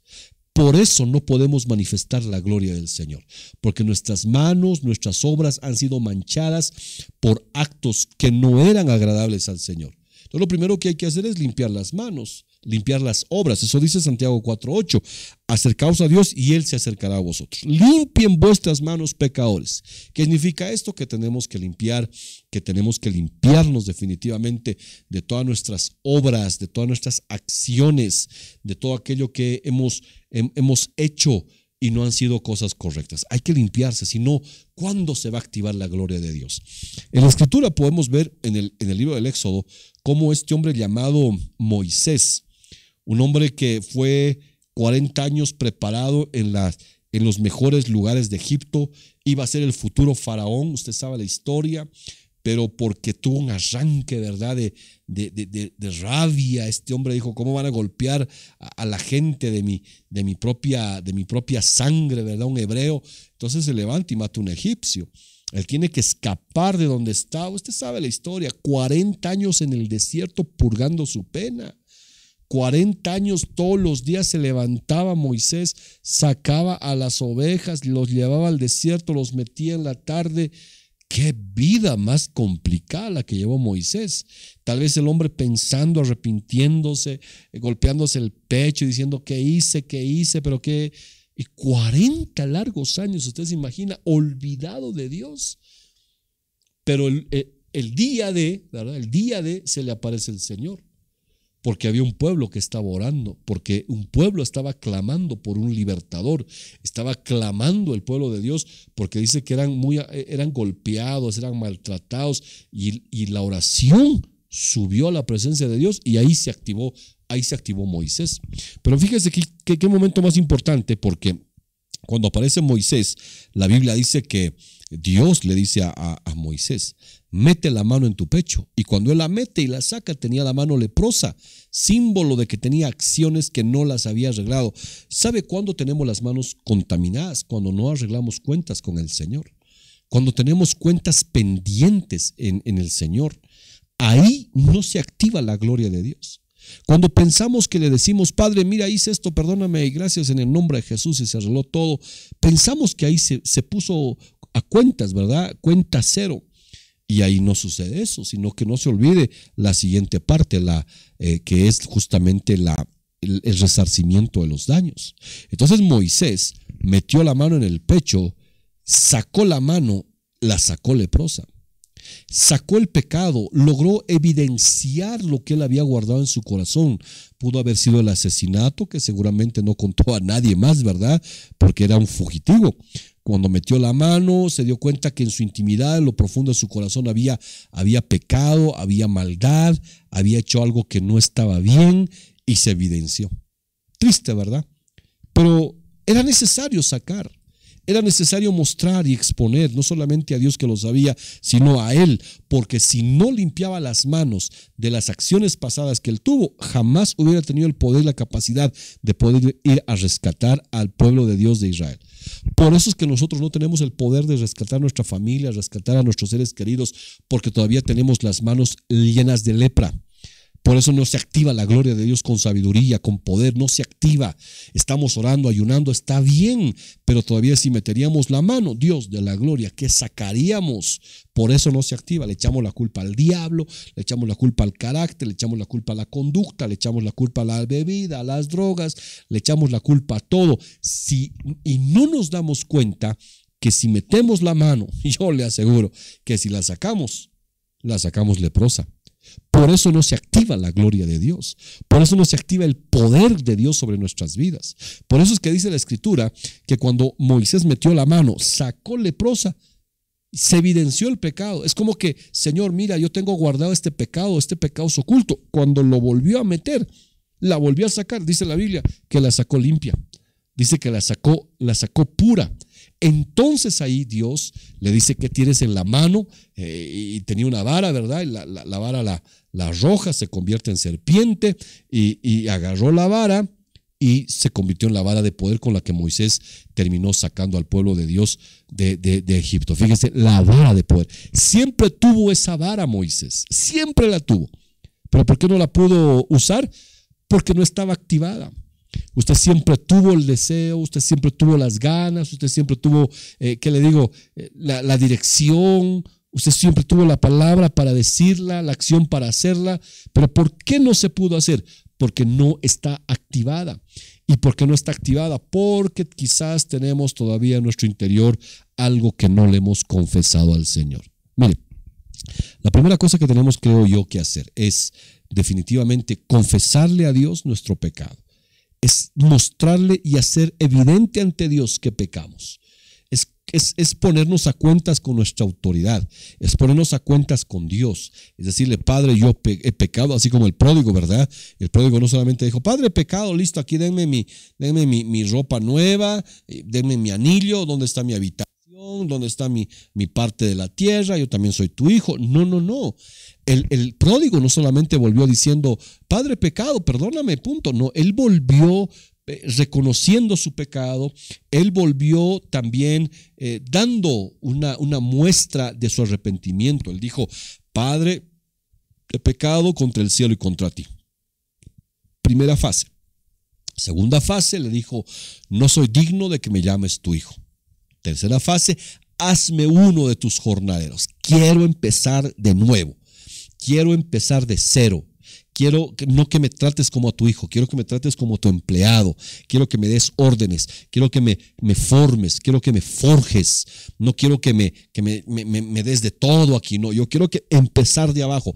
Por eso no podemos manifestar la gloria del Señor, porque nuestras manos, nuestras obras han sido manchadas por actos que no eran agradables al Señor. Entonces lo primero que hay que hacer es limpiar las manos limpiar las obras. Eso dice Santiago 4.8. Acercaos a Dios y Él se acercará a vosotros. Limpien vuestras manos pecadores. ¿Qué significa esto? Que tenemos que limpiar, que tenemos que limpiarnos definitivamente de todas nuestras obras, de todas nuestras acciones, de todo aquello que hemos, hemos hecho y no han sido cosas correctas. Hay que limpiarse, si no, ¿cuándo se va a activar la gloria de Dios? En la escritura podemos ver en el, en el libro del Éxodo cómo este hombre llamado Moisés, un hombre que fue 40 años preparado en, en los mejores lugares de Egipto, iba a ser el futuro faraón, usted sabe la historia, pero porque tuvo un arranque, ¿verdad? De, rabia. Este hombre dijo, ¿cómo van a golpear a, la gente de mi, de, mi propia, de mi propia sangre, ¿verdad? Un hebreo. Entonces se levanta y mata a un egipcio. Él tiene que escapar de donde estaba. Usted sabe la historia, 40 años en el desierto purgando su pena. 40 años todos los días se levantaba Moisés, sacaba a las ovejas, los llevaba al desierto, los metía en la tarde. Qué vida más complicada la que llevó Moisés. Tal vez el hombre pensando, arrepintiéndose, eh, golpeándose el pecho y diciendo, ¿qué hice? ¿Qué hice? Pero qué... Y 40 largos años, usted se imagina, olvidado de Dios. Pero el, eh, el día de, ¿verdad? El día de se le aparece el Señor porque había un pueblo que estaba orando, porque un pueblo estaba clamando por un libertador, estaba clamando el pueblo de Dios, porque dice que eran, muy, eran golpeados, eran maltratados, y, la oración subió a la presencia de Dios y ahí se activó, ahí se activó Moisés. Pero fíjese qué momento más importante, porque cuando aparece Moisés, la Biblia dice que Dios le dice a Moisés, mete la mano en tu pecho. Y cuando él la mete y la saca, tenía la mano leprosa, símbolo de que tenía acciones que no las había arreglado. ¿Sabe cuándo tenemos las manos contaminadas? Cuando no arreglamos cuentas con el Señor. Cuando tenemos cuentas pendientes en, el Señor. Ahí no se activa la gloria de Dios. Cuando pensamos que le decimos, Padre, mira, hice esto, perdóname y gracias en el nombre de Jesús y se arregló todo, pensamos que ahí se, se puso a cuentas, ¿verdad? Cuenta cero, y ahí no sucede eso, sino que no se olvide la siguiente parte, la, eh, que es justamente la, el resarcimiento de los daños. Entonces Moisés metió la mano en el pecho, sacó la mano, la sacó leprosa sacó el pecado, logró evidenciar lo que él había guardado en su corazón. Pudo haber sido el asesinato, que seguramente no contó a nadie más, ¿verdad? Porque era un fugitivo. Cuando metió la mano, se dio cuenta que en su intimidad, en lo profundo de su corazón, había, había pecado, había maldad, había hecho algo que no estaba bien y se evidenció. Triste, ¿verdad? Pero era necesario sacar. Era necesario mostrar y exponer no solamente a Dios que lo sabía, sino a Él, porque si no limpiaba las manos de las acciones pasadas que Él tuvo, jamás hubiera tenido el poder, la capacidad de poder ir a rescatar al pueblo de Dios de Israel. Por eso es que nosotros no tenemos el poder de rescatar nuestra familia, rescatar a nuestros seres queridos, porque todavía tenemos las manos llenas de lepra. Por eso no se activa la gloria de Dios con sabiduría, con poder, no se activa. Estamos orando, ayunando, está bien, pero todavía si meteríamos la mano, Dios de la gloria, ¿qué sacaríamos? Por eso no se activa, le echamos la culpa al diablo, le echamos la culpa al carácter, le echamos la culpa a la conducta, le echamos la culpa a la bebida, a las drogas, le echamos la culpa a todo. Si, y no nos damos cuenta que si metemos la mano, yo le aseguro que si la sacamos, la sacamos leprosa por eso no se activa la gloria de Dios. Por eso no se activa el poder de Dios sobre nuestras vidas. Por eso es que dice la escritura que cuando Moisés metió la mano, sacó leprosa, se evidenció el pecado. Es como que, Señor, mira, yo tengo guardado este pecado, este pecado es oculto. Cuando lo volvió a meter, la volvió a sacar, dice la Biblia, que la sacó limpia. Dice que la sacó, la sacó pura. Entonces ahí Dios le dice qué tienes en la mano eh, y tenía una vara, ¿verdad? la, vara la, la roja se convierte en serpiente y, agarró la vara y se convirtió en la vara de poder con la que Moisés terminó sacando al pueblo de Dios de, de Egipto. Fíjense, la vara de poder. Siempre tuvo esa vara Moisés, siempre la tuvo. Pero ¿por qué no la pudo usar? Porque no estaba activada. Usted siempre tuvo el deseo, usted siempre tuvo las ganas, usted siempre tuvo, eh, ¿qué le digo?, eh, la, la dirección, usted siempre tuvo la palabra para decirla, la acción para hacerla, pero ¿por qué no se pudo hacer? Porque no está activada. ¿Y por qué no está activada? Porque quizás tenemos todavía en nuestro interior algo que no le hemos confesado al Señor. Mire, la primera cosa que tenemos, creo yo, que hacer es definitivamente confesarle a Dios nuestro pecado es mostrarle y hacer evidente ante Dios que pecamos. Es, es, ponernos a cuentas con nuestra autoridad, es ponernos a cuentas con Dios. Es decirle, Padre, yo he pecado, así como el pródigo, ¿verdad? El pródigo no solamente dijo, Padre, he pecado, listo, aquí denme mi, mi, mi ropa nueva, eh, denme mi anillo, ¿dónde está mi habitación? ¿Dónde está mi, mi, parte de la tierra? Yo también soy tu hijo. No, no, no. El, pródigo no solamente volvió diciendo, Padre pecado, perdóname, punto. No, él volvió eh, reconociendo su pecado, él volvió también eh, dando una, una muestra de su arrepentimiento. Él dijo, Padre, he pecado contra el cielo y contra ti. Primera fase. Segunda fase le dijo, no soy digno de que me llames tu hijo. Tercera fase, hazme uno de tus jornaderos. Quiero empezar de nuevo. Quiero empezar de cero. Quiero no que me trates como a tu hijo, quiero que me trates como tu empleado, quiero que me des órdenes, quiero que me, me formes, quiero que me forjes, no quiero que, me, que me, des de todo aquí, no, yo quiero que empezar de abajo.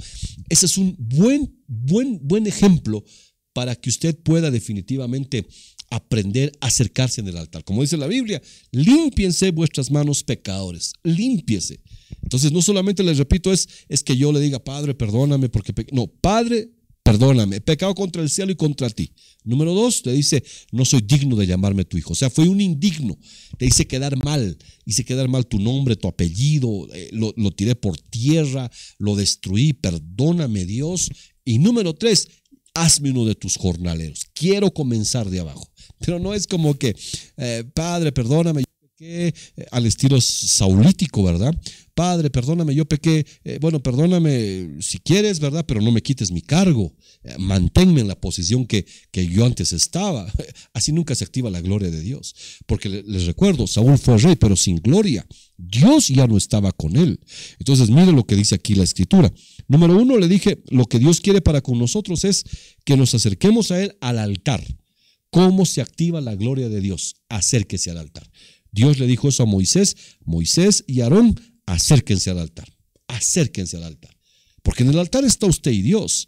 Ese es un buen, buen, buen ejemplo para que usted pueda definitivamente aprender a acercarse en el altar. Como dice la Biblia, límpiense vuestras manos pecadores, límpiese. Entonces, no solamente les repito, es, es que yo le diga, Padre, perdóname, porque no, Padre, perdóname, he pecado contra el cielo y contra ti. Número dos, te dice, no soy digno de llamarme tu hijo. O sea, fue un indigno. Te hice quedar mal, hice quedar mal tu nombre, tu apellido, eh, lo tiré por tierra, lo destruí, perdóname Dios. Y número tres, hazme uno de tus jornaleros. Quiero comenzar de abajo. Pero no es como que, eh, Padre, perdóname, yo pequé, eh, al estilo saulítico, ¿verdad? Padre, perdóname, yo pequé, eh, bueno, perdóname si quieres, ¿verdad? Pero no me quites mi cargo, manténme en la posición que, que yo antes estaba. Así nunca se activa la gloria de Dios. Porque les recuerdo, Saúl fue rey, pero sin gloria. Dios ya no estaba con él. Entonces, mire lo que dice aquí la escritura. Número uno, le dije, lo que Dios quiere para con nosotros es que nos acerquemos a Él al altar. ¿Cómo se activa la gloria de Dios? Acérquese al altar. Dios le dijo eso a Moisés, Moisés y Aarón, acérquense al altar, acérquense al altar. Porque en el altar está usted y Dios.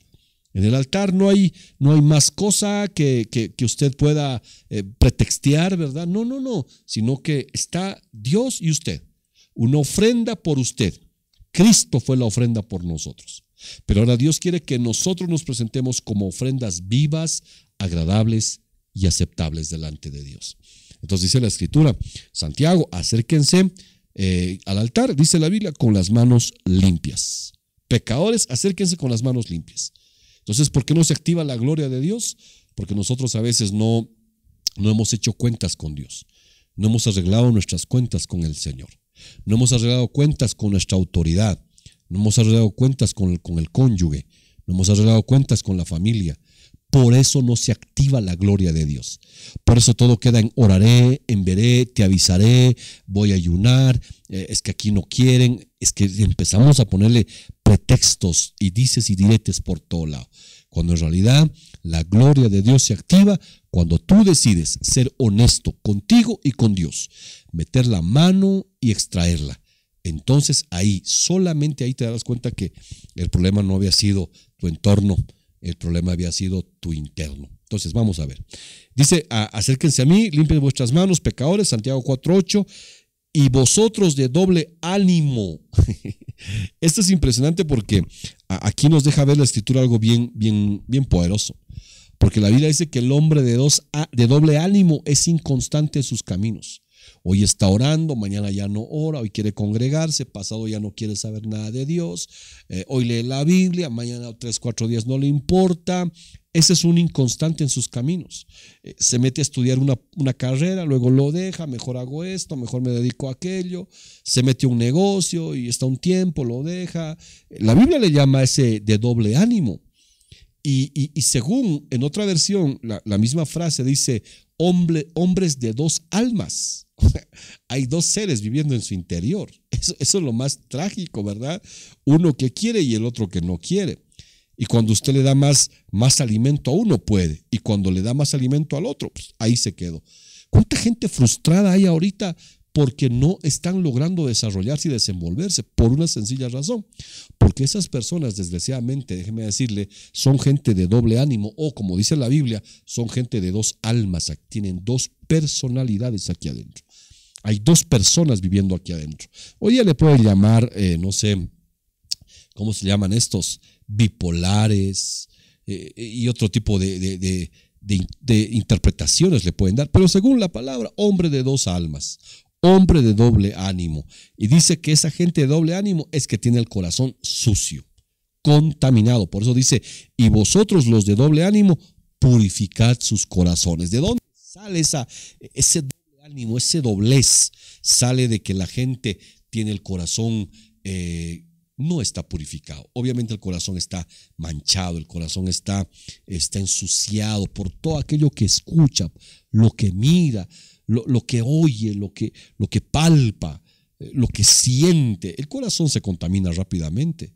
En el altar no hay, no hay más cosa que, que, usted pueda eh, pretextear, ¿verdad? No, no, no, sino que está Dios y usted. Una ofrenda por usted. Cristo fue la ofrenda por nosotros. Pero ahora Dios quiere que nosotros nos presentemos como ofrendas vivas, agradables y aceptables delante de Dios. Entonces dice la escritura, Santiago, acérquense eh, al altar, dice la Biblia, con las manos limpias. Pecadores, acérquense con las manos limpias. Entonces, ¿por qué no se activa la gloria de Dios? Porque nosotros a veces no, no hemos hecho cuentas con Dios. No hemos arreglado nuestras cuentas con el Señor. No hemos arreglado cuentas con nuestra autoridad. No hemos arreglado cuentas con con el cónyuge. No hemos arreglado cuentas con la familia. Por eso no se activa la gloria de Dios. Por eso todo queda en oraré, en veré, te avisaré, voy a ayunar, eh, es que aquí no quieren, es que empezamos a ponerle pretextos y dices y diretes por todo lado. Cuando en realidad la gloria de Dios se activa cuando tú decides ser honesto contigo y con Dios, meter la mano y extraerla. Entonces ahí, solamente ahí te das cuenta que el problema no había sido tu entorno, el problema había sido tu interno. Entonces, vamos a ver. Dice, acérquense a mí, limpien vuestras manos, pecadores, Santiago 4.8, y vosotros de doble ánimo. Esto es impresionante porque aquí nos deja ver la escritura algo bien, bien, bien poderoso. Porque la Biblia dice que el hombre de, dos, de doble ánimo es inconstante en sus caminos. Hoy está orando, mañana ya no ora, hoy quiere congregarse, pasado ya no quiere saber nada de Dios, eh, hoy lee la Biblia, mañana tres, cuatro días no le importa. Ese es un inconstante en sus caminos. Eh, se mete a estudiar una, carrera, luego lo deja, mejor hago esto, mejor me dedico a aquello, se mete a un negocio y está un tiempo, lo deja. La Biblia le llama ese de doble ánimo. Y, según en otra versión, la, misma frase dice, hombre, hombres de dos almas. hay dos seres viviendo en su interior. Eso, es lo más trágico, ¿verdad? Uno que quiere y el otro que no quiere. Y cuando usted le da más, más alimento a uno, puede. Y cuando le da más alimento al otro, pues ahí se quedó. ¿Cuánta gente frustrada hay ahorita porque no están logrando desarrollarse y desenvolverse? Por una sencilla razón. Porque esas personas, desgraciadamente, déjeme decirle, son gente de doble ánimo o, como dice la Biblia, son gente de dos almas, tienen dos personalidades aquí adentro. Hay dos personas viviendo aquí adentro. Hoy le pueden llamar, eh, no sé, ¿cómo se llaman estos? Bipolares eh, y otro tipo de, interpretaciones le pueden dar, pero según la palabra, hombre de dos almas, hombre de doble ánimo. Y dice que esa gente de doble ánimo es que tiene el corazón sucio, contaminado. Por eso dice, y vosotros los de doble ánimo, purificad sus corazones. ¿De dónde sale esa, ese ese doblez sale de que la gente tiene el corazón, eh, no está purificado. Obviamente el corazón está manchado, el corazón está, está ensuciado por todo aquello que escucha, lo que mira, lo, que oye, lo que, lo que palpa, eh, lo que siente. El corazón se contamina rápidamente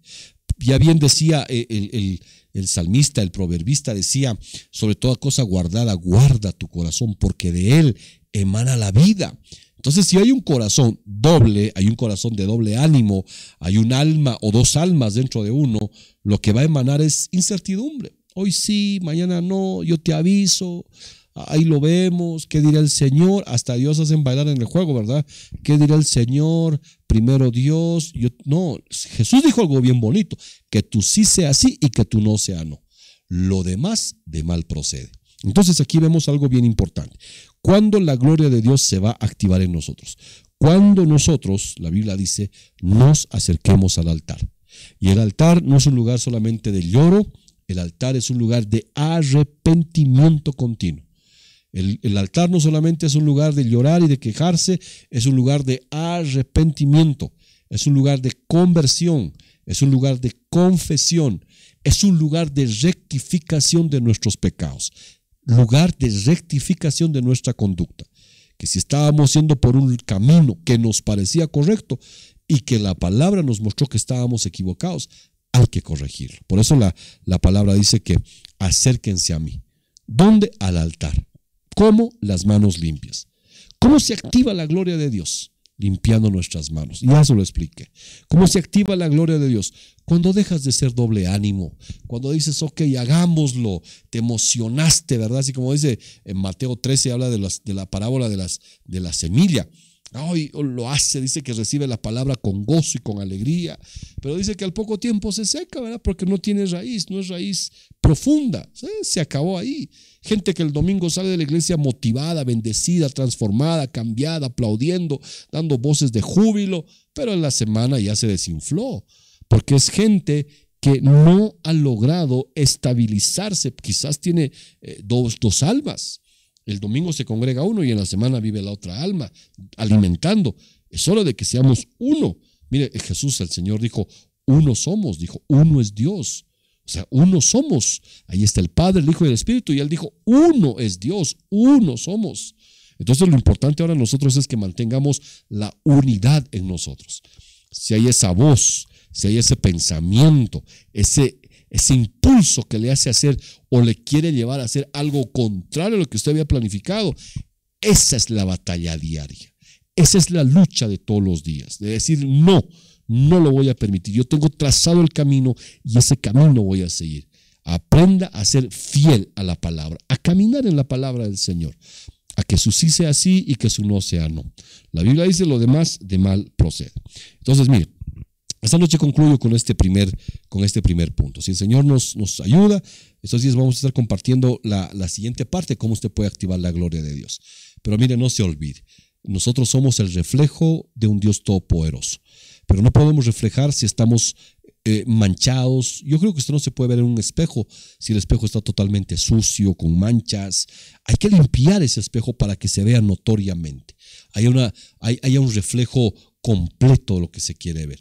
ya bien decía eh, el, el, el, salmista, el proverbista, decía, sobre toda cosa guardada, guarda tu corazón, porque de él emana la vida. Entonces, si hay un corazón doble, hay un corazón de doble ánimo, hay un alma o dos almas dentro de uno, lo que va a emanar es incertidumbre. Hoy sí, mañana no, yo te aviso, ahí lo vemos, ¿qué dirá el Señor? Hasta Dios hacen bailar en el juego, ¿verdad? ¿Qué dirá el Señor? Primero Dios. Yo, no, Jesús dijo algo bien bonito, que tú sí sea sí y que tú no sea no. Lo demás de mal procede. Entonces aquí vemos algo bien importante. Cuando la gloria de Dios se va a activar en nosotros. Cuando nosotros, la Biblia dice, nos acerquemos al altar. Y el altar no es un lugar solamente de lloro, el altar es un lugar de arrepentimiento continuo. El, el, altar no solamente es un lugar de llorar y de quejarse, es un lugar de arrepentimiento, es un lugar de conversión, es un lugar de confesión, es un lugar de rectificación de nuestros pecados lugar de rectificación de nuestra conducta, que si estábamos yendo por un camino que nos parecía correcto y que la palabra nos mostró que estábamos equivocados, hay que corregirlo. Por eso la, palabra dice que acérquense a mí. ¿Dónde? Al altar. ¿Cómo? Las manos limpias. ¿Cómo se activa la gloria de Dios? limpiando nuestras manos. Ya se lo expliqué. ¿Cómo se activa la gloria de Dios? Cuando dejas de ser doble ánimo, cuando dices, ok, hagámoslo, te emocionaste, ¿verdad? Así como dice en Mateo 13, habla de, las, de la parábola de, las, de la semilla lo hace, dice que recibe la palabra con gozo y con alegría, pero dice que al poco tiempo se seca, ¿verdad? Porque no tiene raíz, no es raíz profunda, se acabó ahí. Gente que el domingo sale de la iglesia motivada, bendecida, transformada, cambiada, aplaudiendo, dando voces de júbilo, pero en la semana ya se desinfló, porque es gente que no ha logrado estabilizarse, quizás tiene eh, dos, dos almas el domingo se congrega uno y en la semana vive la otra alma, alimentando. Es hora de que seamos uno. Mire, Jesús, el Señor dijo, uno somos, dijo, uno es Dios. O sea, uno somos. Ahí está el Padre, el Hijo y el Espíritu. Y Él dijo, uno es Dios, uno somos. Entonces lo importante ahora nosotros es que mantengamos la unidad en nosotros. Si hay esa voz, si hay ese pensamiento, ese ese impulso que le hace hacer o le quiere llevar a hacer algo contrario a lo que usted había planificado. Esa es la batalla diaria. Esa es la lucha de todos los días, de decir no, no lo voy a permitir. Yo tengo trazado el camino y ese camino voy a seguir. Aprenda a ser fiel a la palabra, a caminar en la palabra del Señor, a que su sí sea sí y que su no sea no. La Biblia dice lo demás de mal procede. Entonces, mire, esta noche concluyo con este primer, con este primer punto. Si el Señor nos, nos ayuda, estos días vamos a estar compartiendo la, siguiente parte, cómo usted puede activar la gloria de Dios. Pero mire, no se olvide, nosotros somos el reflejo de un Dios todopoderoso, pero no podemos reflejar si estamos eh, manchados. Yo creo que esto no se puede ver en un espejo si el espejo está totalmente sucio, con manchas. Hay que limpiar ese espejo para que se vea notoriamente. Hay una, haya un reflejo completo de lo que se quiere ver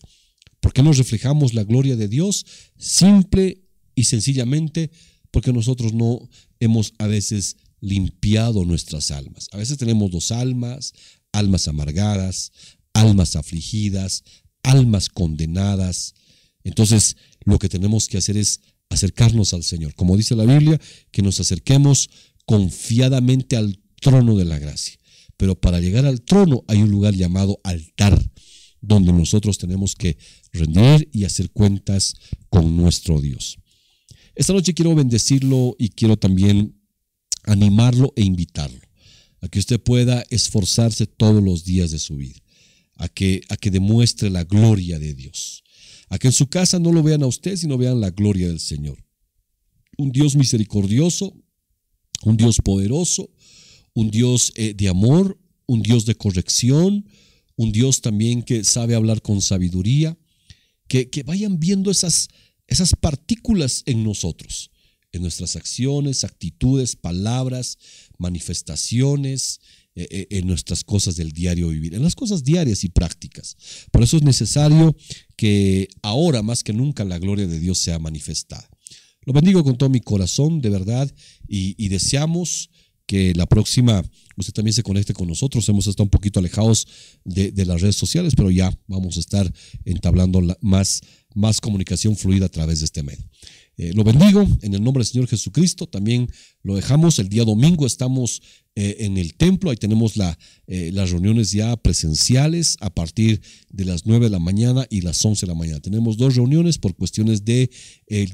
qué nos reflejamos la gloria de Dios? Simple y sencillamente porque nosotros no hemos a veces limpiado nuestras almas. A veces tenemos dos almas, almas amargadas, almas afligidas, almas condenadas. Entonces, lo que tenemos que hacer es acercarnos al Señor. Como dice la Biblia, que nos acerquemos confiadamente al trono de la gracia. Pero para llegar al trono hay un lugar llamado altar donde nosotros tenemos que rendir y hacer cuentas con nuestro Dios. Esta noche quiero bendecirlo y quiero también animarlo e invitarlo a que usted pueda esforzarse todos los días de su vida, a que, a que demuestre la gloria de Dios, a que en su casa no lo vean a usted, sino vean la gloria del Señor. Un Dios misericordioso, un Dios poderoso, un Dios eh, de amor, un Dios de corrección, un Dios también que sabe hablar con sabiduría, que, vayan viendo esas, esas partículas en nosotros, en nuestras acciones, actitudes, palabras, manifestaciones, eh, eh, en nuestras cosas del diario vivir, en las cosas diarias y prácticas. Por eso es necesario que ahora más que nunca la gloria de Dios sea manifestada. Lo bendigo con todo mi corazón, de verdad, y, y deseamos que la próxima usted también se conecte con nosotros. Hemos estado un poquito alejados de, las redes sociales, pero ya vamos a estar entablando más, más comunicación fluida a través de este medio. Eh, lo bendigo en el nombre del Señor Jesucristo. También lo dejamos. El día domingo estamos eh, en el templo. Ahí tenemos la, eh, las reuniones ya presenciales a partir de las 9 de la mañana y las 11 de la mañana. Tenemos dos reuniones por cuestiones de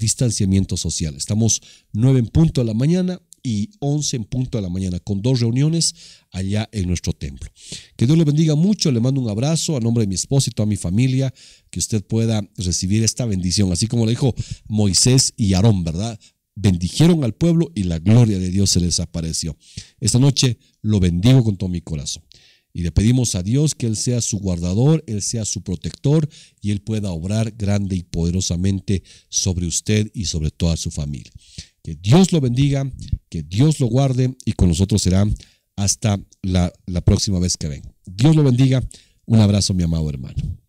distanciamiento social. Estamos 9 en punto de la mañana y 11 en punto de la mañana, con dos reuniones allá en nuestro templo. Que Dios le bendiga mucho, le mando un abrazo a nombre de mi esposo y toda mi familia, que usted pueda recibir esta bendición, así como le dijo Moisés y Aarón, ¿verdad? Bendijeron al pueblo y la gloria de Dios se les apareció. Esta noche lo bendigo con todo mi corazón. Y le pedimos a Dios que Él sea su guardador, Él sea su protector y Él pueda obrar grande y poderosamente sobre usted y sobre toda su familia. Que Dios lo bendiga, que Dios lo guarde y con nosotros será hasta la, próxima vez que ven. Dios lo bendiga. Un abrazo, mi amado hermano.